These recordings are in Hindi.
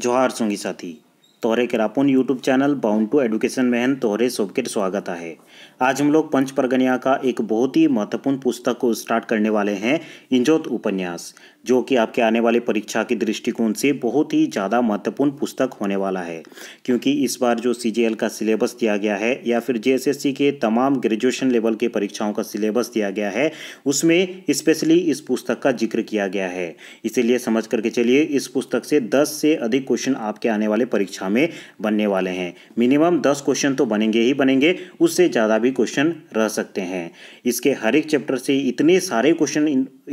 जोहार सूंगी साथी तोहरे के रापुन YouTube channel bound to education में तोहरे सबके स्वागत है आज हम लोग पंच प्रगनिया का एक बहुत ही महत्वपूर्ण पुस्तक को स्टार्ट करने वाले हैं इंजोत उपन्यास जो कि आपके आने वाले परीक्षा के दृष्टिकोण से बहुत ही ज़्यादा महत्वपूर्ण पुस्तक होने वाला है क्योंकि इस बार जो सी का सिलेबस दिया गया है या फिर जे के तमाम ग्रेजुएशन लेवल के परीक्षाओं का सिलेबस दिया गया है उसमें स्पेशली इस पुस्तक का जिक्र किया गया है इसीलिए समझ करके चलिए इस पुस्तक से दस से अधिक क्वेश्चन आपके आने वाले परीक्षा में बनने वाले हैं मिनिमम दस क्वेश्चन तो बनेंगे ही बनेंगे उससे ज़्यादा भी क्वेश्चन रह सकते हैं इसके हर एक चैप्टर से इतने सारे क्वेश्चन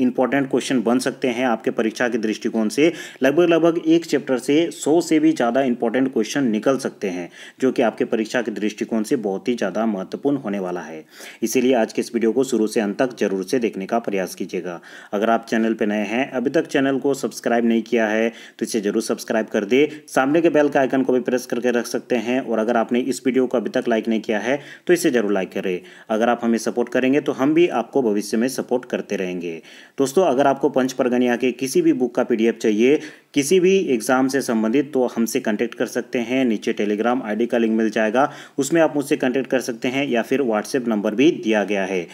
इंपॉर्टेंट क्वेश्चन बन सकते हैं हैं आपके परीक्षा के दृष्टिकोण से लगभग लगभग एक चैप्टर से सौ से भी ज़्यादा इंपॉर्टेंट क्वेश्चन निकल सकते हैं जो कि आपके परीक्षा के दृष्टिकोण से बहुत ही ज़्यादा महत्वपूर्ण होने वाला है इसीलिए आज के इस वीडियो को शुरू से अंत तक जरूर से देखने का प्रयास कीजिएगा अगर आप चैनल पर नए हैं अभी तक चैनल को सब्सक्राइब नहीं किया है तो इसे जरूर सब्सक्राइब कर दे सामने के बेल का आइकन को भी प्रेस करके रख सकते हैं और अगर आपने इस वीडियो को अभी तक लाइक नहीं किया है तो इसे जरूर लाइक करें अगर आप हमें सपोर्ट करेंगे तो हम भी आपको भविष्य में सपोर्ट करते रहेंगे दोस्तों अगर आपको पंच प्रगण दुनिया के किसी भी बुक का पीडीएफ चाहिए किसी भी एग्ज़ाम से संबंधित तो हमसे कंटेक्ट कर सकते हैं नीचे टेलीग्राम आईडी का लिंक मिल जाएगा उसमें आप मुझसे कंटेक्ट कर सकते हैं या फिर व्हाट्सएप नंबर भी दिया गया है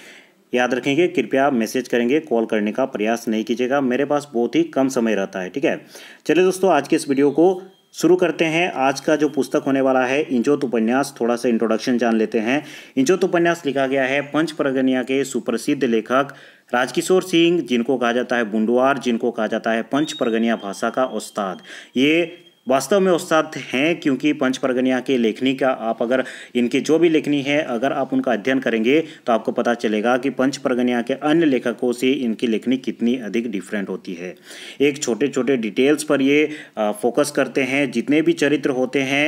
याद रखेंगे कृपया मैसेज करेंगे कॉल करने का प्रयास नहीं कीजिएगा मेरे पास बहुत ही कम समय रहता है ठीक है चलिए दोस्तों आज के इस वीडियो को शुरू करते हैं आज का जो पुस्तक होने वाला है इंजोत उपन्यास थोड़ा सा इंट्रोडक्शन जान लेते हैं इंजोत उपन्यास लिखा गया है पंच प्रगनिया के सुप्रसिद्ध लेखक राजकिशोर सिंह जिनको कहा जाता है बुंडवार जिनको कहा जाता है पंच प्रगनिया भाषा का उस्ताद ये वास्तव में उस्ताद हैं क्योंकि पंच परगनिया के लेखनी का आप अगर इनकी जो भी लेखनी है अगर आप उनका अध्ययन करेंगे तो आपको पता चलेगा कि पंच परगनिया के अन्य लेखकों से इनकी लेखनी कितनी अधिक डिफरेंट होती है एक छोटे छोटे डिटेल्स पर ये फोकस करते हैं जितने भी चरित्र होते हैं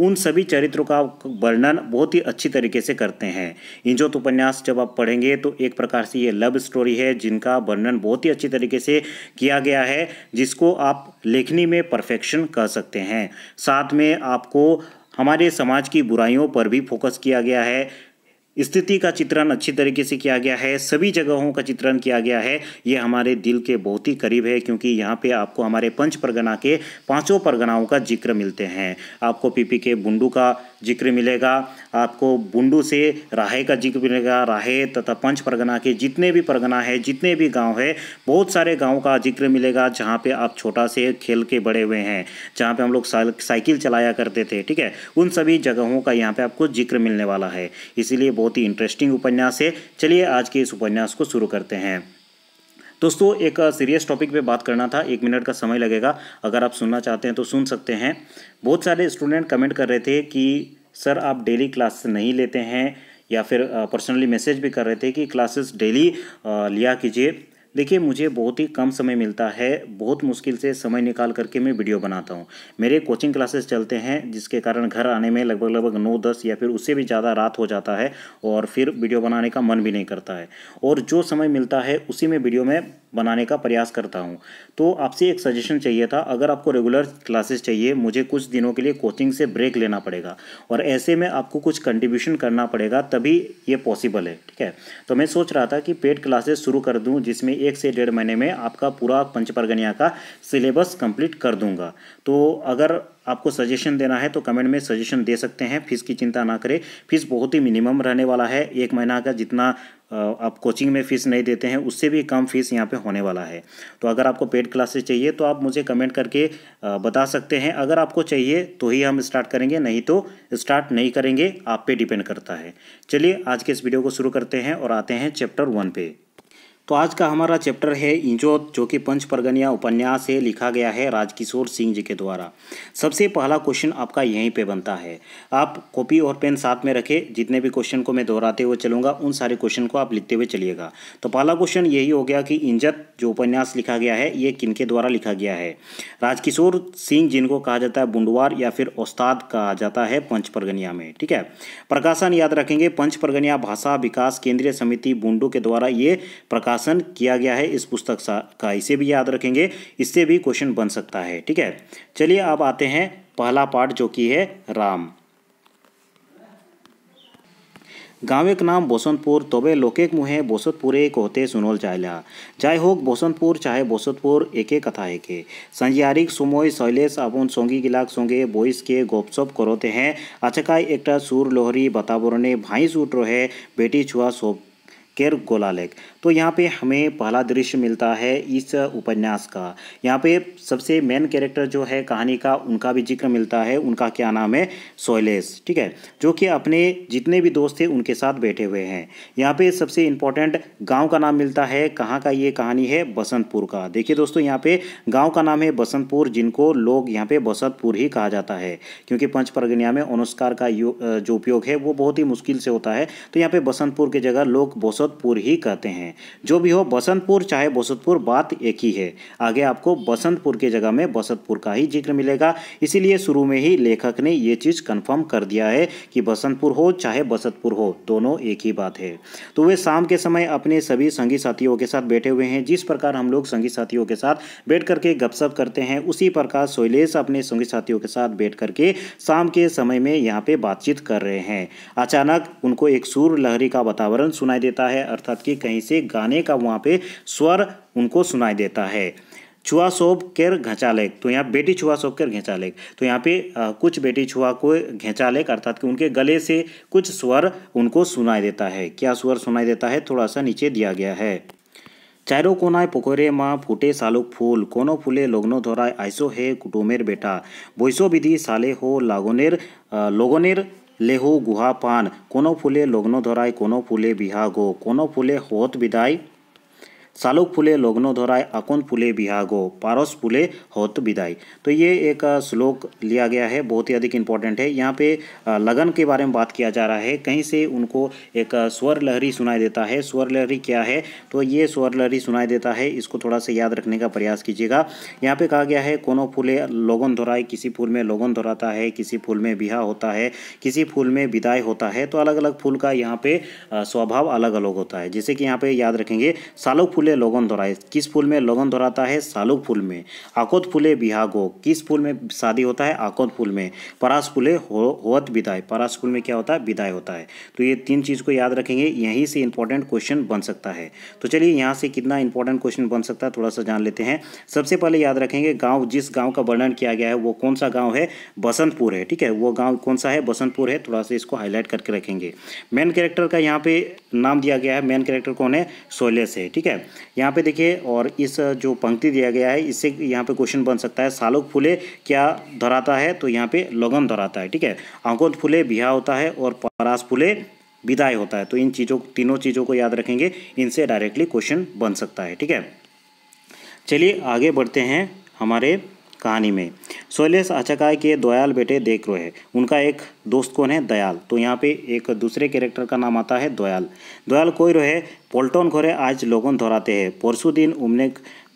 उन सभी चरित्रों का वर्णन बहुत ही अच्छी तरीके से करते हैं इंजोत उपन्यास जब आप पढ़ेंगे तो एक प्रकार से ये लव स्टोरी है जिनका वर्णन बहुत ही अच्छी तरीके से किया गया है जिसको आप लेखनी में परफेक्शन कह सकते हैं साथ में आपको हमारे समाज की बुराइयों पर भी फोकस किया गया है स्थिति का चित्रण अच्छी तरीके से किया गया है सभी जगहों का चित्रण किया गया है ये हमारे दिल के बहुत ही करीब है क्योंकि यहाँ पे आपको हमारे पंच परगना के पांचों परगनाओं का जिक्र मिलते हैं आपको पीपी के बुंडू का जिक्र मिलेगा आपको बुंडू से राहे का जिक्र मिलेगा राहे तथा पंच परगना के जितने भी परगना है जितने भी गांव है बहुत सारे गांव का जिक्र मिलेगा जहां पे आप छोटा से खेल के बड़े हुए हैं जहां पे हम लोग साइकिल चलाया करते थे ठीक है उन सभी जगहों का यहाँ पे आपको जिक्र मिलने वाला है इसीलिए बहुत ही इंटरेस्टिंग उपन्यास है चलिए आज के इस उपन्यास को शुरू करते हैं दोस्तों एक सीरियस टॉपिक पे बात करना था एक मिनट का समय लगेगा अगर आप सुनना चाहते हैं तो सुन सकते हैं बहुत सारे स्टूडेंट कमेंट कर रहे थे कि सर आप डेली क्लास नहीं लेते हैं या फिर पर्सनली मैसेज भी कर रहे थे कि क्लासेस डेली लिया कीजिए देखिए मुझे बहुत ही कम समय मिलता है बहुत मुश्किल से समय निकाल करके मैं वीडियो बनाता हूँ मेरे कोचिंग क्लासेस चलते हैं जिसके कारण घर आने में लगभग लगभग नौ दस या फिर उससे भी ज़्यादा रात हो जाता है और फिर वीडियो बनाने का मन भी नहीं करता है और जो समय मिलता है उसी में वीडियो में बनाने का प्रयास करता हूँ तो आपसे एक सजेशन चाहिए था अगर आपको रेगुलर क्लासेस चाहिए मुझे कुछ दिनों के लिए कोचिंग से ब्रेक लेना पड़ेगा और ऐसे में आपको कुछ कंट्रीब्यूशन करना पड़ेगा तभी ये पॉसिबल है ठीक है तो मैं सोच रहा था कि पेड क्लासेस शुरू कर दूँ जिसमें एक से डेढ़ महीने में आपका पूरा पंचपरगनिया का सिलेबस कम्प्लीट कर दूँगा तो अगर आपको सजेशन देना है तो कमेंट में सजेशन दे सकते हैं फीस की चिंता ना करें फीस बहुत ही मिनिमम रहने वाला है एक महीना का जितना आप कोचिंग में फ़ीस नहीं देते हैं उससे भी कम फीस यहाँ पे होने वाला है तो अगर आपको पेड क्लासेस चाहिए तो आप मुझे कमेंट करके बता सकते हैं अगर आपको चाहिए तो ही हम स्टार्ट करेंगे नहीं तो स्टार्ट नहीं करेंगे आप पे डिपेंड करता है चलिए आज के इस वीडियो को शुरू करते हैं और आते हैं चैप्टर वन पे तो आज का हमारा चैप्टर है इंजोत जो कि पंच परगनिया उपन्यास से लिखा गया है राजकिशोर सिंह जी के द्वारा सबसे पहला क्वेश्चन आपका यहीं पे बनता है आप कॉपी और पेन साथ में रखें जितने भी क्वेश्चन को मैं दोहराते हुए चलूँगा उन सारे क्वेश्चन को आप लिखते हुए चलिएगा तो पहला क्वेश्चन यही हो गया कि इंजत जो उपन्यास लिखा गया है ये किन द्वारा लिखा गया है राजकिशोर सिंह जिनको कहा जाता है बुंडवार या फिर उस्ताद कहा जाता है पंच परगनिया में ठीक है प्रकाशन याद रखेंगे पंच परगनिया भाषा विकास केंद्रीय समिति बुंडू के द्वारा ये प्रकाश प्रकाशन किया गया है इस पुस्तक का इसे भी याद रखेंगे इससे भी क्वेश्चन बन सकता है ठीक है चलिए अब आते हैं पहला पार्ट जो कि है राम गाँव एक नाम बोसंतपुर तोबे लोकेक बोसतपुर एक होते सुनोल चाहला जाय होक बोसंतपुर चाहे बोसतपुर एके कथा है के संजारिक सुमोय शैलेश अपन सोंगी गिलाक सोंगे बोइस के गोपसप करोते हैं अचकाय एकटा सूर लोहरी बताबरने भाई सूट रोहे बेटी छुआ सोप केरगोला गोलालेक तो यहाँ पे हमें पहला दृश्य मिलता है इस उपन्यास का यहाँ पे सबसे मेन कैरेक्टर जो है कहानी का उनका भी जिक्र मिलता है उनका क्या नाम है सोयलेस ठीक है जो कि अपने जितने भी दोस्त थे उनके साथ बैठे हुए हैं यहाँ पे सबसे इम्पोर्टेंट गाँव का नाम मिलता है कहाँ का ये कहानी है बसंतपुर का देखिए दोस्तों यहाँ पे गाँव का नाम है बसंतपुर जिनको लोग यहाँ पे बसंतपुर ही कहा जाता है क्योंकि पंच परगनिया में अनुस्कार का जो उपयोग है वो बहुत ही मुश्किल से होता है तो यहाँ पे बसंतपुर की जगह लोग बसंत बसंतपुर ही कहते हैं जो भी हो बसंतपुर चाहे बसंतपुर बात एक ही है आगे आपको बसंतपुर के जगह में बसंतपुर का ही जिक्र मिलेगा इसीलिए शुरू में ही लेखक ने ये चीज़ कन्फर्म कर दिया है कि बसंतपुर हो चाहे बसंतपुर हो दोनों एक ही बात है तो वे शाम के समय अपने सभी संगी साथियों के साथ बैठे हुए हैं जिस प्रकार हम लोग संगी साथियों के साथ बैठ करके गपशप करते हैं उसी प्रकार शैलेश अपने संगी साथियों के साथ बैठ करके शाम के समय में यहाँ पे बातचीत कर रहे हैं अचानक उनको एक सूर लहरी का वातावरण सुनाई देता है है अर्थात कि कहीं से गाने का वहाँ पे स्वर उनको सुनाई देता है छुआ सोप केर घचालेक तो यहाँ बेटी छुआ सोप केर घेंचालेक तो यहाँ पे आ, कुछ बेटी छुआ को घेंचालेक अर्थात कि उनके गले से कुछ स्वर उनको सुनाई देता है क्या स्वर सुनाई देता है थोड़ा सा नीचे दिया गया है चारों कोनाए पोखरे माँ फूटे सालुक फूल कोनो फूले लोगनो धोराए ऐसो है कुटुमेर बेटा बोइसो विधि साले हो लागोनेर लोगोनेर লেহু গুহা পান কোনো ফুলে লগ্ন ধৰাই কোনো ফুলে বিহাগ কোনো ফুলে সৎ বিদায় सालुक फूले लोगनो धोराय अकुन फूले बिहागो पारस फूले होत विदाई तो ये एक श्लोक लिया गया है बहुत ही अधिक इम्पोर्टेंट है यहाँ पे लगन के बारे में बात किया जा रहा है कहीं से उनको एक स्वर लहरी सुनाई देता है स्वर लहरी क्या है तो ये स्वर लहरी सुनाई देता है इसको थोड़ा सा याद रखने का प्रयास कीजिएगा यहाँ पे कहा गया है कोनो फूले लोगन धोराय किसी फूल में लोगन धोराता है किसी फूल में बिहा होता है किसी फूल में विदाई होता है तो अलग अलग फूल का यहाँ पे स्वभाव अलग अलग होता है जैसे कि यहाँ पे याद रखेंगे सालुक फूल फूले लोगन दोहराए किस फूल में लोगन दोहराता है सालुक फूल में आकोत फूले बिहागो किस फूल में शादी होता है आकोत फूल में परास फूले होत विदाय परास फूल में क्या होता है विदाई होता है तो ये तीन चीज़ को याद रखेंगे यहीं से इंपॉर्टेंट क्वेश्चन बन सकता है तो चलिए यहाँ से कितना इंपॉर्टेंट क्वेश्चन बन सकता है थोड़ा सा जान लेते हैं सबसे पहले याद रखेंगे गाँव जिस गाँव का वर्णन किया गया है वो कौन सा गाँव है बसंतपुर है ठीक है वो गाँव कौन सा है बसंतपुर है थोड़ा सा इसको हाईलाइट करके रखेंगे मेन कैरेक्टर का यहाँ पे नाम दिया गया है मेन कैरेक्टर कौन है सोलेस है ठीक है यहाँ पे देखिए और इस जो पंक्ति दिया गया है इससे यहाँ पे क्वेश्चन बन सकता है सालोक फूले क्या धराता है तो यहाँ पे लगन धराता है ठीक है अंकुत फूले बिहा होता है और परास फूले विदाई होता है तो इन चीज़ों तीनों चीज़ों को याद रखेंगे इनसे डायरेक्टली क्वेश्चन बन सकता है ठीक है चलिए आगे बढ़ते हैं हमारे कहानी में शोलेस अचकाय के दयाल बेटे देख रहे उनका एक दोस्त कौन है दयाल तो यहाँ पे एक दूसरे कैरेक्टर का नाम आता है दयाल दयाल कोई रोहे पोल्टन घोरे आज लोगों दोहराते हैं परसों दिन उमने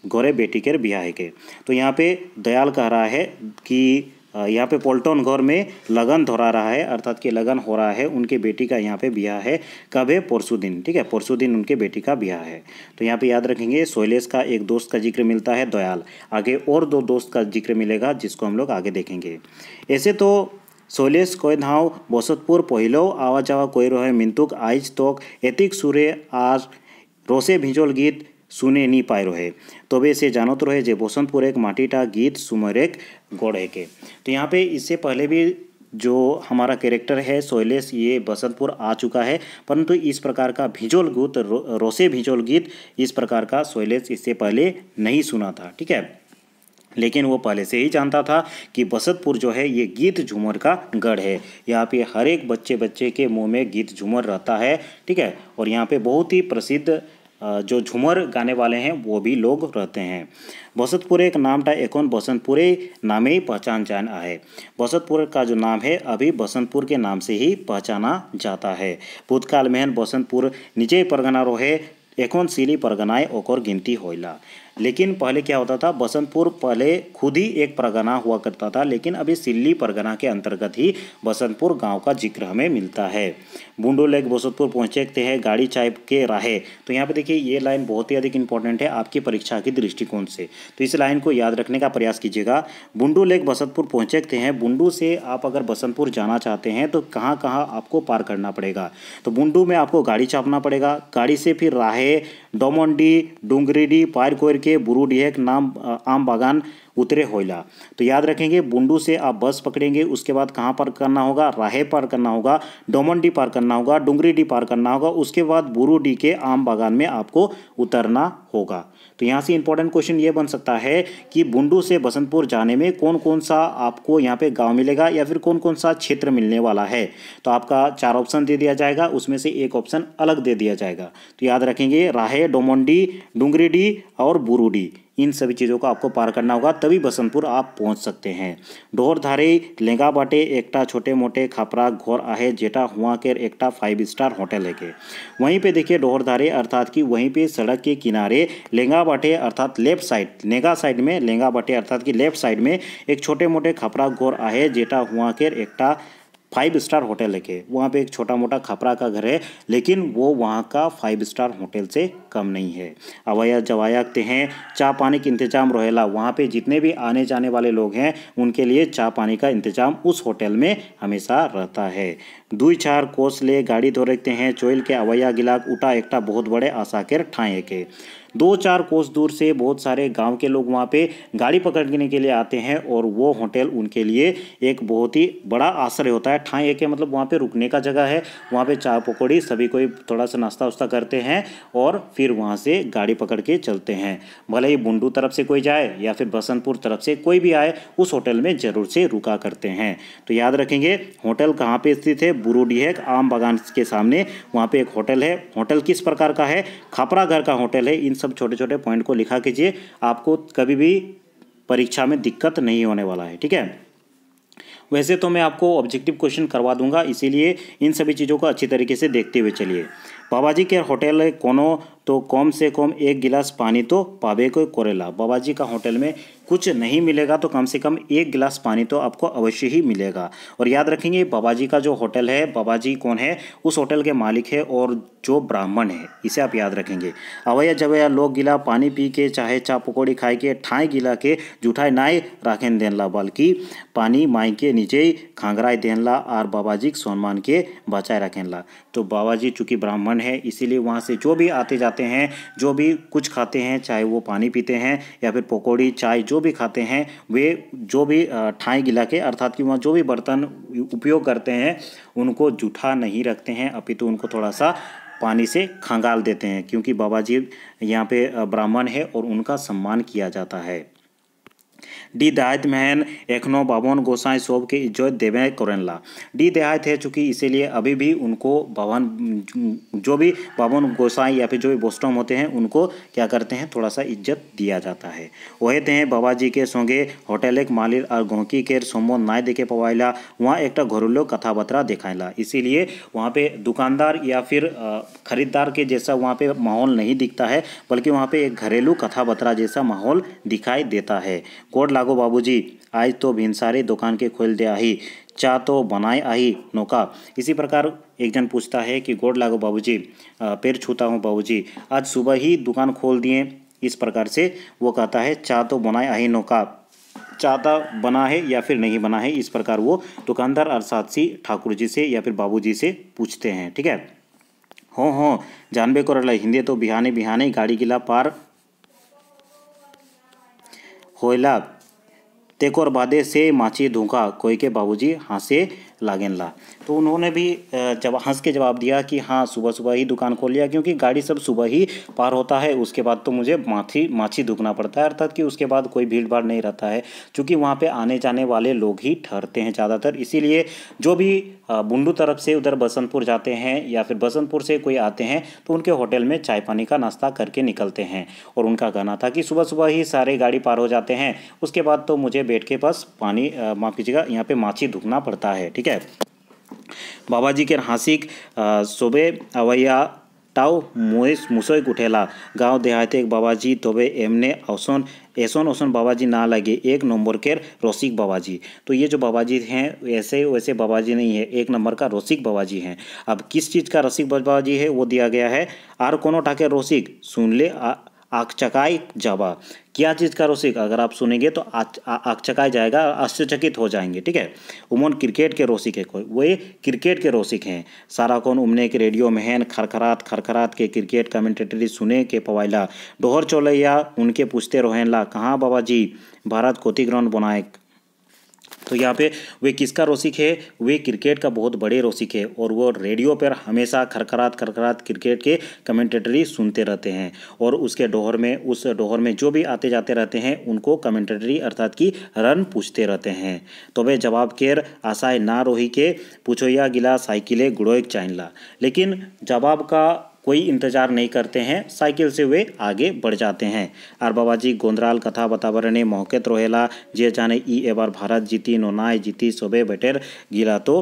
घोरे बेटी के ब्याह के तो यहाँ पे दयाल कह रहा है कि यहाँ पे पोल्टन घर में लगन धोरा रहा है अर्थात कि लगन हो रहा है उनके बेटी का यहाँ पे ब्याह है कब है परसों दिन ठीक है परसों दिन उनके बेटी का ब्याह है तो यहाँ पे याद रखेंगे सोयलेस का एक दोस्त का जिक्र मिलता है दयाल आगे और दो दोस्त का जिक्र मिलेगा जिसको हम लोग आगे देखेंगे ऐसे तो સોલેસ કોઈ धाव બોસતપુર પહેલો आवा जावा કોઈ રહે મિંતુક આઈજ તોક एतिक सूर्य आज रोसे भिजोल गीत শুনে নি পাই রহে वे से जानत रहे जे बसंतपुर एक माटीटा गीत सुमर एक गोड़े के तो यहाँ पे इससे पहले भी जो हमारा कैरेक्टर है सोयलेस ये बसंतपुर आ चुका है परंतु इस प्रकार का भिजोल गीत रो, रोसे भिजोल गीत इस प्रकार का सोयलेस इससे पहले नहीं सुना था ठीक है लेकिन वो पहले से ही जानता था कि बसतपुर जो है ये गीत झूमर का गढ़ है यहाँ पे हर एक बच्चे बच्चे के मुंह में गीत झूमर रहता है ठीक है और यहाँ पे बहुत ही प्रसिद्ध जो झूमर गाने वाले हैं वो भी लोग रहते हैं बसंतपुर एक नाम था एक बसंतपुरे नाम ही पहचान जाना है बसतपुर का जो नाम है अभी बसंतपुर के नाम से ही पहचाना जाता है भूतकाल में बसंतपुर निजे परगना रोहे एकोन सीली परगनाए ओकर गिनती होइला लेकिन पहले क्या होता था बसंतपुर पहले खुद ही एक परगना हुआ करता था लेकिन अभी सिल्ली परगना के अंतर्गत ही बसंतपुर गाँव का जिक्र हमें मिलता है बुंडू लेक बसंतपुर पहुँचते हैं गाड़ी चाय के राहे तो यहाँ पर देखिए ये लाइन बहुत ही अधिक इंपॉर्टेंट है आपकी परीक्षा के दृष्टिकोण से तो इस लाइन को याद रखने का प्रयास कीजिएगा बुंडू लेक बसंतपुर पहुँचते हैं बुंडू से आप अगर बसंतपुर जाना चाहते हैं तो कहाँ कहाँ आपको पार करना पड़ेगा तो बुंडू में आपको गाड़ी चापना पड़ेगा गाड़ी से फिर राहे डोमोंडी डूंगरीडी पारकोर के बुरूडीहेक नाम आम बागान उतरे होइला तो याद रखेंगे बुंडू से आप बस पकड़ेंगे उसके बाद कहाँ पर करना होगा राहे पार करना होगा डी पार करना होगा डुंगरीडी पार करना होगा उसके बाद बुरूडी के आम बागान में आपको उतरना होगा तो यहाँ से इंपॉर्टेंट क्वेश्चन ये बन सकता है कि बुंडू से बसंतपुर जाने में कौन कौन सा आपको यहाँ पे गाँव मिलेगा या फिर कौन कौन सा क्षेत्र मिलने वाला है तो आपका चार ऑप्शन दे दिया जाएगा उसमें से एक ऑप्शन अलग दे दिया जाएगा तो याद रखेंगे राहे डोमोंडी डूंगरीडी और बुरूडी इन सभी चीज़ों का आपको पार करना होगा तभी बसंतपुर आप पहुंच सकते हैं डोहर धारे लेंगा बाटे एकटा छोटे मोटे खापरा घोर आहे जेटा हुआ के एकटा फाइव स्टार होटल है के वहीं पे देखिए ढोर धारे अर्थात कि वहीं पे सड़क के किनारे लेंगा बाटे अर्थात लेफ्ट साइड लेंगा साइड में लेंगा बाटे अर्थात कि लेफ्ट साइड में एक छोटे मोटे खपरा घोर आहे जेटा हुआ के एकटा फाइव स्टार होटल है के वहाँ पे एक छोटा मोटा खपरा का घर है लेकिन वो वहाँ का फाइव स्टार होटल से कम नहीं है अवैया जवाया हैं चाय पानी का इंतजाम रोहेला वहाँ पे जितने भी आने जाने वाले लोग हैं उनके लिए चाय पानी का इंतजाम उस होटल में हमेशा रहता है दुई चार कोस ले गाड़ी धो रखते हैं चोइल के अवैया गिलाक उठा एकटा बहुत बड़े आशा के ठाए के दो चार कोस दूर से बहुत सारे गांव के लोग वहाँ पे गाड़ी पकड़ने के लिए आते हैं और वो होटल उनके लिए एक बहुत ही बड़ा आश्रय होता है ठाई एक है मतलब वहाँ पे रुकने का जगह है वहाँ पे चाय पकौड़ी सभी कोई थोड़ा सा नाश्ता वास्ता करते हैं और फिर वहाँ से गाड़ी पकड़ के चलते हैं भले ही बुंडू तरफ से कोई जाए या फिर बसंतपुर तरफ से कोई भी आए उस होटल में ज़रूर से रुका करते हैं तो याद रखेंगे होटल कहाँ पे स्थित है है आम बागान के सामने वहाँ पे एक होटल है होटल किस प्रकार का है खापरा घर का होटल है इन सब सब छोटे छोटे पॉइंट को लिखा कीजिए आपको कभी भी परीक्षा में दिक्कत नहीं होने वाला है ठीक है वैसे तो मैं आपको ऑब्जेक्टिव क्वेश्चन करवा दूंगा इसीलिए इन सभी चीज़ों को अच्छी तरीके से देखते हुए चलिए बाबाजी के होटल कोनो तो कम से कम एक गिलास पानी तो पावे को करेला बाबाजी का होटल में कुछ नहीं मिलेगा तो कम से कम एक गिलास पानी तो आपको अवश्य ही मिलेगा और याद रखेंगे बाबाजी का जो होटल है बाबाजी कौन है उस होटल के मालिक है और जो ब्राह्मण है इसे आप याद रखेंगे अवैया जवैया लोग गिला पानी पी के चाहे चा पकौड़ी खाए के ठाएँ गिला के जूठाए नाए राखें देनला बल्कि पानी माई के नीचे खांगराई देनला और बाबाजी के सम्मान के बचाए ला तो बाबाजी चूँकि ब्राह्मण कॉमन है इसीलिए वहाँ से जो भी आते जाते हैं जो भी कुछ खाते हैं चाहे वो पानी पीते हैं या फिर पकौड़ी चाय जो भी खाते हैं वे जो भी ठाई गिला के अर्थात कि वहाँ जो भी बर्तन उपयोग करते हैं उनको जूठा नहीं रखते हैं अपितु तो उनको थोड़ा सा पानी से खंगाल देते हैं क्योंकि बाबा जी यहाँ पे ब्राह्मण है और उनका सम्मान किया जाता है डी देहात में है एखनो भवन गोसाई सोब के इज्जत देवे करेनला डी देहात है चूंकि इसीलिए अभी भी उनको भवन जो भी भवन गोसाई या फिर जो भी बोस्टम होते हैं उनको क्या करते हैं थोड़ा सा इज्जत दिया जाता है वही थे बाबा जी के संगे होटल एक मालिक और गौकी के सम्बन्ध ना देखे पवाला वहाँ एक घरेलू कथा बतरा दिखाइला इसीलिए वहाँ पे दुकानदार या फिर खरीदार के जैसा वहाँ पे माहौल नहीं दिखता है बल्कि वहाँ पे एक घरेलू कथा बतरा जैसा माहौल दिखाई देता है कोड लागू लागो बाबूजी आज तो भिनसारी दुकान के खोल दिया ही चा तो बनाए आई नौका इसी प्रकार एक जन पूछता है कि गोड लागो बाबूजी पैर छूता हूँ बाबूजी आज सुबह ही दुकान खोल दिए इस प्रकार से वो कहता है चा तो बनाए आई नौका चाहता बना है या फिर नहीं बना है इस प्रकार वो दुकानदार अर्थात सी ठाकुर जी से या फिर बाबूजी से पूछते हैं ठीक है हो हो जानबे को रल हिंदी तो बिहाने बिहाने गाड़ी गिला पार होयला तेकोर बादे से माची धुका कोई के बाबूजी हाँसे लागेला तो उन्होंने भी जब हंस के जवाब दिया कि हाँ सुबह सुबह ही दुकान खोल लिया क्योंकि गाड़ी सब सुबह ही पार होता है उसके बाद तो मुझे माथी माछी दुखना पड़ता है अर्थात कि उसके बाद कोई भीड़ भाड़ नहीं रहता है चूँकि वहाँ पर आने जाने वाले लोग ही ठहरते हैं ज़्यादातर इसीलिए जो भी बुंडू तरफ से उधर बसंतपुर जाते हैं या फिर बसंतपुर से कोई आते हैं तो उनके होटल में चाय पानी का नाश्ता करके निकलते हैं और उनका कहना था कि सुबह सुबह ही सारे गाड़ी पार हो जाते हैं उसके बाद तो मुझे बैठ के पास पानी माफ़ कीजिएगा यहाँ पर माछी दुखना पड़ता है ठीक है बाबा जी के हासिक सोबे अवैया टाओ मुइस मुसोई उठेला गांव देहाते एक बाबा जी तोबे एमने ऐसा ओसन बाबा बाबाजी ना लगे एक नंबर के रसिक जी तो ये जो बाबा जी हैं ऐसे वैसे बाबाजी नहीं है एक नंबर का रसिक जी हैं अब किस चीज़ का रसिक बाबाजी है वो दिया गया है आर कोनो ठाके रसिक सुन ले आग चकाई जाबा क्या चीज़ का रोसिक अगर आप सुनेंगे तो आकचकाया जाएगा आश्चर्यचकित हो जाएंगे ठीक है उमन क्रिकेट के रोसिक है कोई वही क्रिकेट के रोसिक हैं सारा कौन उमने के रेडियो में खरखरात खरखरात के क्रिकेट कमेंटेटरी सुने के पवाइला डोहर चौलैया उनके पूछते रोहेनला कहाँ बाबा जी भारत ग्राउंड बनाए तो यहाँ पे वे किसका रोसिक है वे क्रिकेट का बहुत बड़े रोसिक है और वो रेडियो पर हमेशा खरखरात खरखरात क्रिकेट के कमेंटेटरी सुनते रहते हैं और उसके डोहर में उस डोहर में जो भी आते जाते रहते हैं उनको कमेंटेटरी अर्थात कि रन पूछते रहते हैं तो वे जवाब केर आशाए ना रोही के पूछो या गिला साइकिले गुड़ोक चाइनला लेकिन जवाब का कोई इंतजार नहीं करते हैं साइकिल से वे आगे बढ़ जाते हैं और बाबा जी गोंदराल कथा बतावरणे मौकेत रोहेला जे जाने ई ए बार भारत जीती नाय जीती सोबे बटेर गिला तो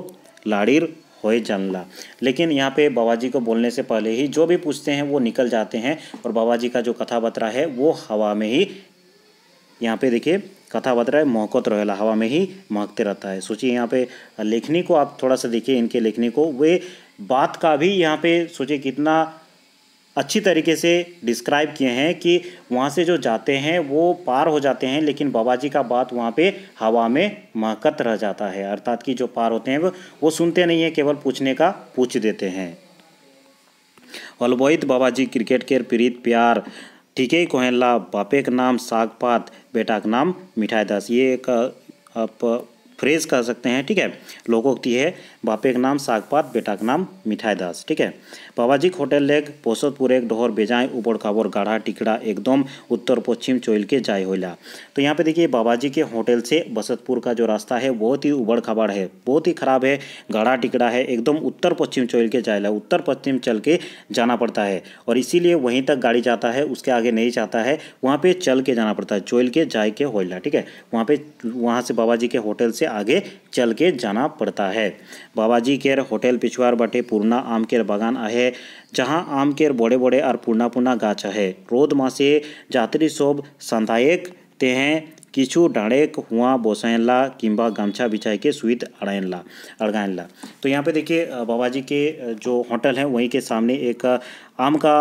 लाड़ीर होए जानला लेकिन यहाँ पे बाबा जी को बोलने से पहले ही जो भी पूछते हैं वो निकल जाते हैं और बाबा जी का जो कथा बतरा है वो हवा में ही यहाँ पे देखिए कथा बतरा है मोहकत रोहेला हवा में ही महकते रहता है सोचिए यहाँ पे लेखनी को आप थोड़ा सा देखिए इनके लेखनी को वे बात का भी यहाँ पे सोचे कितना अच्छी तरीके से डिस्क्राइब किए हैं कि वहाँ से जो जाते हैं वो पार हो जाते हैं लेकिन बाबा जी का बात वहाँ पे हवा में महकत रह जाता है अर्थात कि जो पार होते हैं वो वो सुनते नहीं हैं केवल पूछने का पूछ देते हैं अलबोहित बाबा जी क्रिकेट के प्रीत प्यार ठीक है कोहेला बापे का नाम सागपात बेटा का नाम मिठाई दास ये एक आप फ्रेज कह सकते हैं ठीक है लोकोक्ति है बापे का नाम सागपात बेटा का नाम मिठाई दास ठीक है बाबाजी होटल लेग पोसतपुर एक डोहर बेजाएं ऊपर काबोर गाढ़ा टिकड़ा एकदम उत्तर पश्चिम चोइल के जाए होला तो यहाँ पे देखिए बाबाजी के होटल से बसतपुर का जो रास्ता है बहुत ही उबड़ खाबड़ है बहुत ही खराब है गाढ़ा टिकड़ा है एकदम उत्तर पश्चिम चोइल के जाए उत्तर पश्चिम चल के जाना पड़ता है और इसीलिए वहीं तक गाड़ी जाता है उसके आगे नहीं जाता है वहाँ पे चल के जाना पड़ता है चोइल के जाए के होला ठीक है वहाँ पे वहाँ से बाबा जी के होटल से से आगे चल के जाना पड़ता है बाबा जी केर होटल पिछवार बटे पूर्णा आम केर बागान आहे जहाँ आम केर बड़े बड़े और पूर्णा पूर्णा गाछ है रोद मासे जात्री सोब संधायक ते हैं किचु डाड़ेक हुआ बोसाइनला किम्बा गमछा बिछाई के सुइत अड़ाइनला अड़गाइनला तो यहाँ पे देखिए बाबा जी के जो होटल हैं वहीं के सामने एक आम का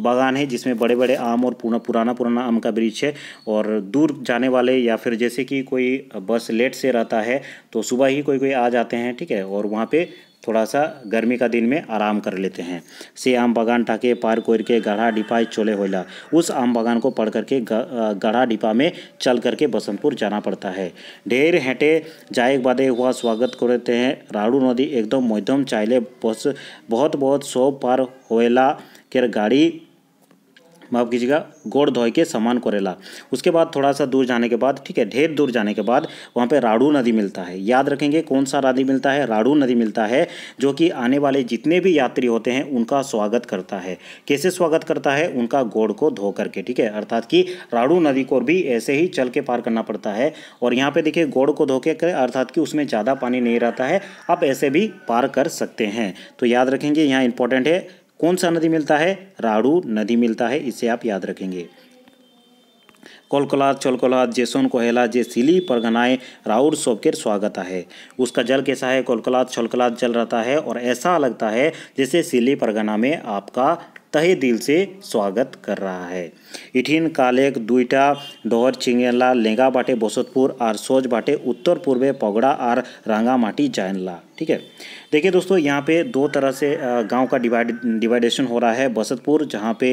बागान है जिसमें बड़े बड़े आम और पूरा पुराना पुराना आम का वृक्ष है और दूर जाने वाले या फिर जैसे कि कोई बस लेट से रहता है तो सुबह ही कोई कोई आ जाते हैं ठीक है और वहाँ पे थोड़ा सा गर्मी का दिन में आराम कर लेते हैं से आम बागान टाके पार कोर के गढ़ा डिपा चोले होला उस आम बागान को पढ़ करके गढ़ा डिपा में चल करके बसंतपुर जाना पड़ता है ढेर हेटे जाए बादे हुआ स्वागत करते हैं राड़ू नदी एकदम मध्यम चायले बस बहुत बहुत सौ पार होला केर गाड़ी माफ़ कीजिएगा गोड़ धोए के समान कोरेला उसके बाद थोड़ा सा दूर जाने के बाद ठीक है ढेर दूर जाने के बाद वहाँ पे राड़ू नदी मिलता है याद रखेंगे कौन सा नदी मिलता है राड़ू नदी मिलता है जो कि आने वाले जितने भी यात्री होते हैं उनका स्वागत करता है कैसे स्वागत करता है उनका गोड़ को धो करके ठीक है अर्थात कि राड़ू नदी को भी ऐसे ही चल के पार करना पड़ता है और यहाँ पर देखिए गोड़ को धो के अर्थात कि उसमें ज़्यादा पानी नहीं रहता है आप ऐसे भी पार कर सकते हैं तो याद रखेंगे यहाँ इंपॉर्टेंट है कौन सा नदी मिलता है राड़ू नदी मिलता है इसे आप याद रखेंगे कोलकोला चोलकोला जेसोन कोहेला जे सिली परगनाए राउर के स्वागत है उसका जल कैसा है कोलकोला छोलकोला जल रहता है और ऐसा लगता है जैसे सिली परगना में आपका तहे दिल से स्वागत कर रहा है इठिन कालेक दुईटा डोहर चिंगेला लेंगा बाटे बसतपुर और सोज बाटे उत्तर पूर्वे पगड़ा और रांगामाटी जैनला ठीक है देखिए दोस्तों यहाँ पे दो तरह से गांव का डिवाइड डिवाइडेशन हो रहा है बसंतपुर जहाँ पे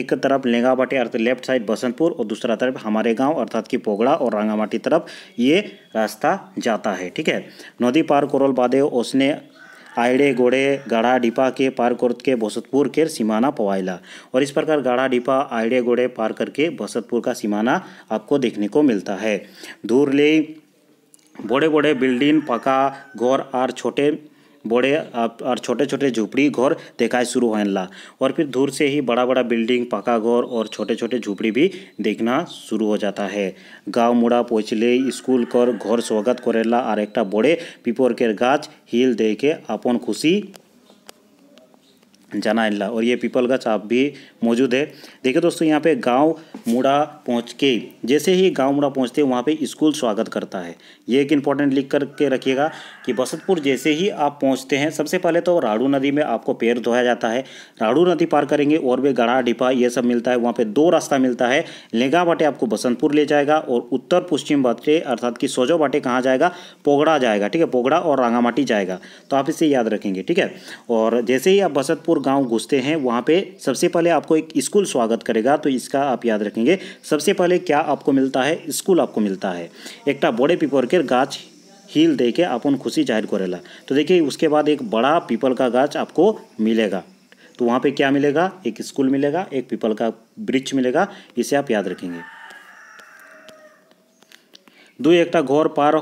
एक तरफ लेंगा बाटे अर्थात लेफ्ट साइड बसंतपुर और दूसरा तरफ हमारे गांव अर्थात की पोगड़ा और रांगामाटी तरफ ये रास्ता जाता है ठीक है नदी पार कोरोल बादे उसने आयड़े गोड़े गाढ़ा डिपा के पार करके बसतपुर के सीमाना पवाइला और इस प्रकार गाढ़ा डिपा आयड़े गोड़े पार करके बसतपुर का सीमाना आपको देखने को मिलता है दूर ले बड़े बड़े बिल्डिंग पका घर और छोटे बड़े और छोटे छोटे झोपड़ी घर देखा शुरू होनला और फिर दूर से ही बड़ा बड़ा बिल्डिंग पक्का घर और छोटे छोटे झोपड़ी भी देखना शुरू हो जाता है गाँव मुड़ा पहुँचले स्कूल कर घर स्वागत करेला और एक बड़े पिपर के गाछ हिल दे के अपन खुशी जाना ला और ये पीपल गाछ आप भी मौजूद है देखिए दोस्तों यहाँ पे गांव मुड़ा पहुँच के जैसे ही गांव मुड़ा पहुँचते हैं वहाँ पे स्कूल स्वागत करता है ये एक इंपॉर्टेंट लिख करके रखिएगा कि बसंतपुर जैसे ही आप पहुँचते हैं सबसे पहले तो राड़ू नदी में आपको पैर धोया जाता है राड़ू नदी पार करेंगे और भी गढ़ा डिपा ये सब मिलता है वहाँ पर दो रास्ता मिलता है लेगा बाटे आपको बसंतपुर ले जाएगा और उत्तर पश्चिम बाटे अर्थात कि सोजो बाटे कहाँ जाएगा पोगड़ा जाएगा ठीक है पोगड़ा और रांगामाटी जाएगा तो आप इसे याद रखेंगे ठीक है और जैसे ही आप बसंतपुर गाँव घुसते हैं वहाँ पर सबसे पहले आपको आपको एक स्कूल स्वागत करेगा तो इसका आप याद रखेंगे सबसे पहले क्या आपको मिलता है स्कूल आपको मिलता है एक बड़े पीपर के गाछ हील दे के अपन खुशी जाहिर करेला तो देखिए उसके बाद एक बड़ा पीपल का गाछ आपको मिलेगा तो वहाँ पे क्या मिलेगा एक स्कूल मिलेगा एक पीपल का वृक्ष मिलेगा इसे आप याद रखेंगे दो एक घोर पार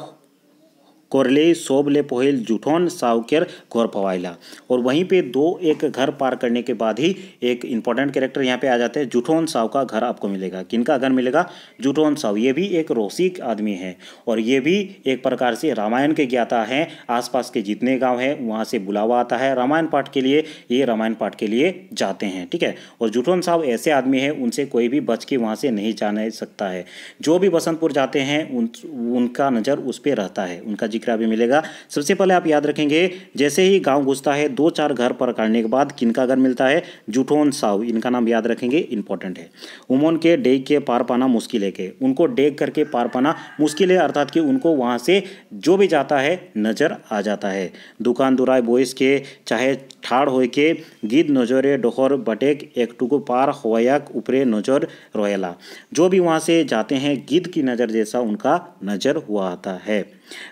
कोरले सोबले पोहेल सावकेर घोर पवाइला और वहीं पे दो एक घर पार करने के बाद ही एक इंपॉर्टेंट कैरेक्टर यहाँ पे आ जाते हैं जूठोन साव का घर आपको मिलेगा किनका घर मिलेगा जूठोन साव ये भी एक रोसिक आदमी है और ये भी एक प्रकार से रामायण के ज्ञाता हैं आसपास के जितने गाँव हैं वहाँ से बुलावा आता है रामायण पाठ के लिए ये रामायण पाठ के लिए जाते हैं ठीक है और जूठोन साव ऐसे आदमी हैं उनसे कोई भी बच के वहाँ से नहीं जाने सकता है जो भी बसंतपुर जाते हैं उन उनका नज़र उस पर रहता है उनका जिक्र अभी मिलेगा सबसे पहले आप याद रखेंगे जैसे ही गांव घुसता है दो चार घर पर करने के बाद किनका घर मिलता है जूठोन साहु इनका नाम याद रखेंगे इंपॉर्टेंट है उमोन के डेग के पार पाना मुश्किल है के उनको डेग करके पार पाना मुश्किल है अर्थात कि उनको वहाँ से जो भी जाता है नज़र आ जाता है दुकान दुराए बोइस के चाहे ठाड़ हो के गिद नजोरे डोहर बटेक एक टुकु पार होयाक ऊपरे नजर रोयला जो भी वहाँ से जाते हैं गिद की नज़र जैसा उनका नज़र हुआ आता है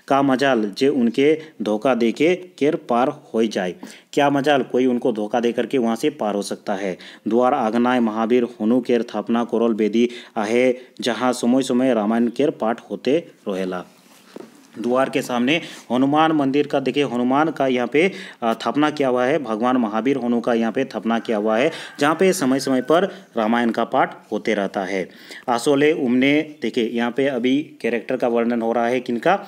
का मजाल जे उनके धोखा दे के केर पार हो जाए क्या मजाल कोई उनको धोखा दे करके वहाँ से पार हो सकता है द्वार आगनाय महावीर होनु केर थापना कोरल बेदी आहे जहाँ समय समय रामायण केर पाठ होते रोहेला द्वार के सामने हनुमान मंदिर का देखिए हनुमान का यहाँ पे थपना किया हुआ है भगवान महावीर हनु का यहाँ पे थपना किया हुआ है जहाँ पे समय समय पर रामायण का पाठ होते रहता है आसोले उमने देखिए यहाँ पे अभी कैरेक्टर का वर्णन हो रहा है किनका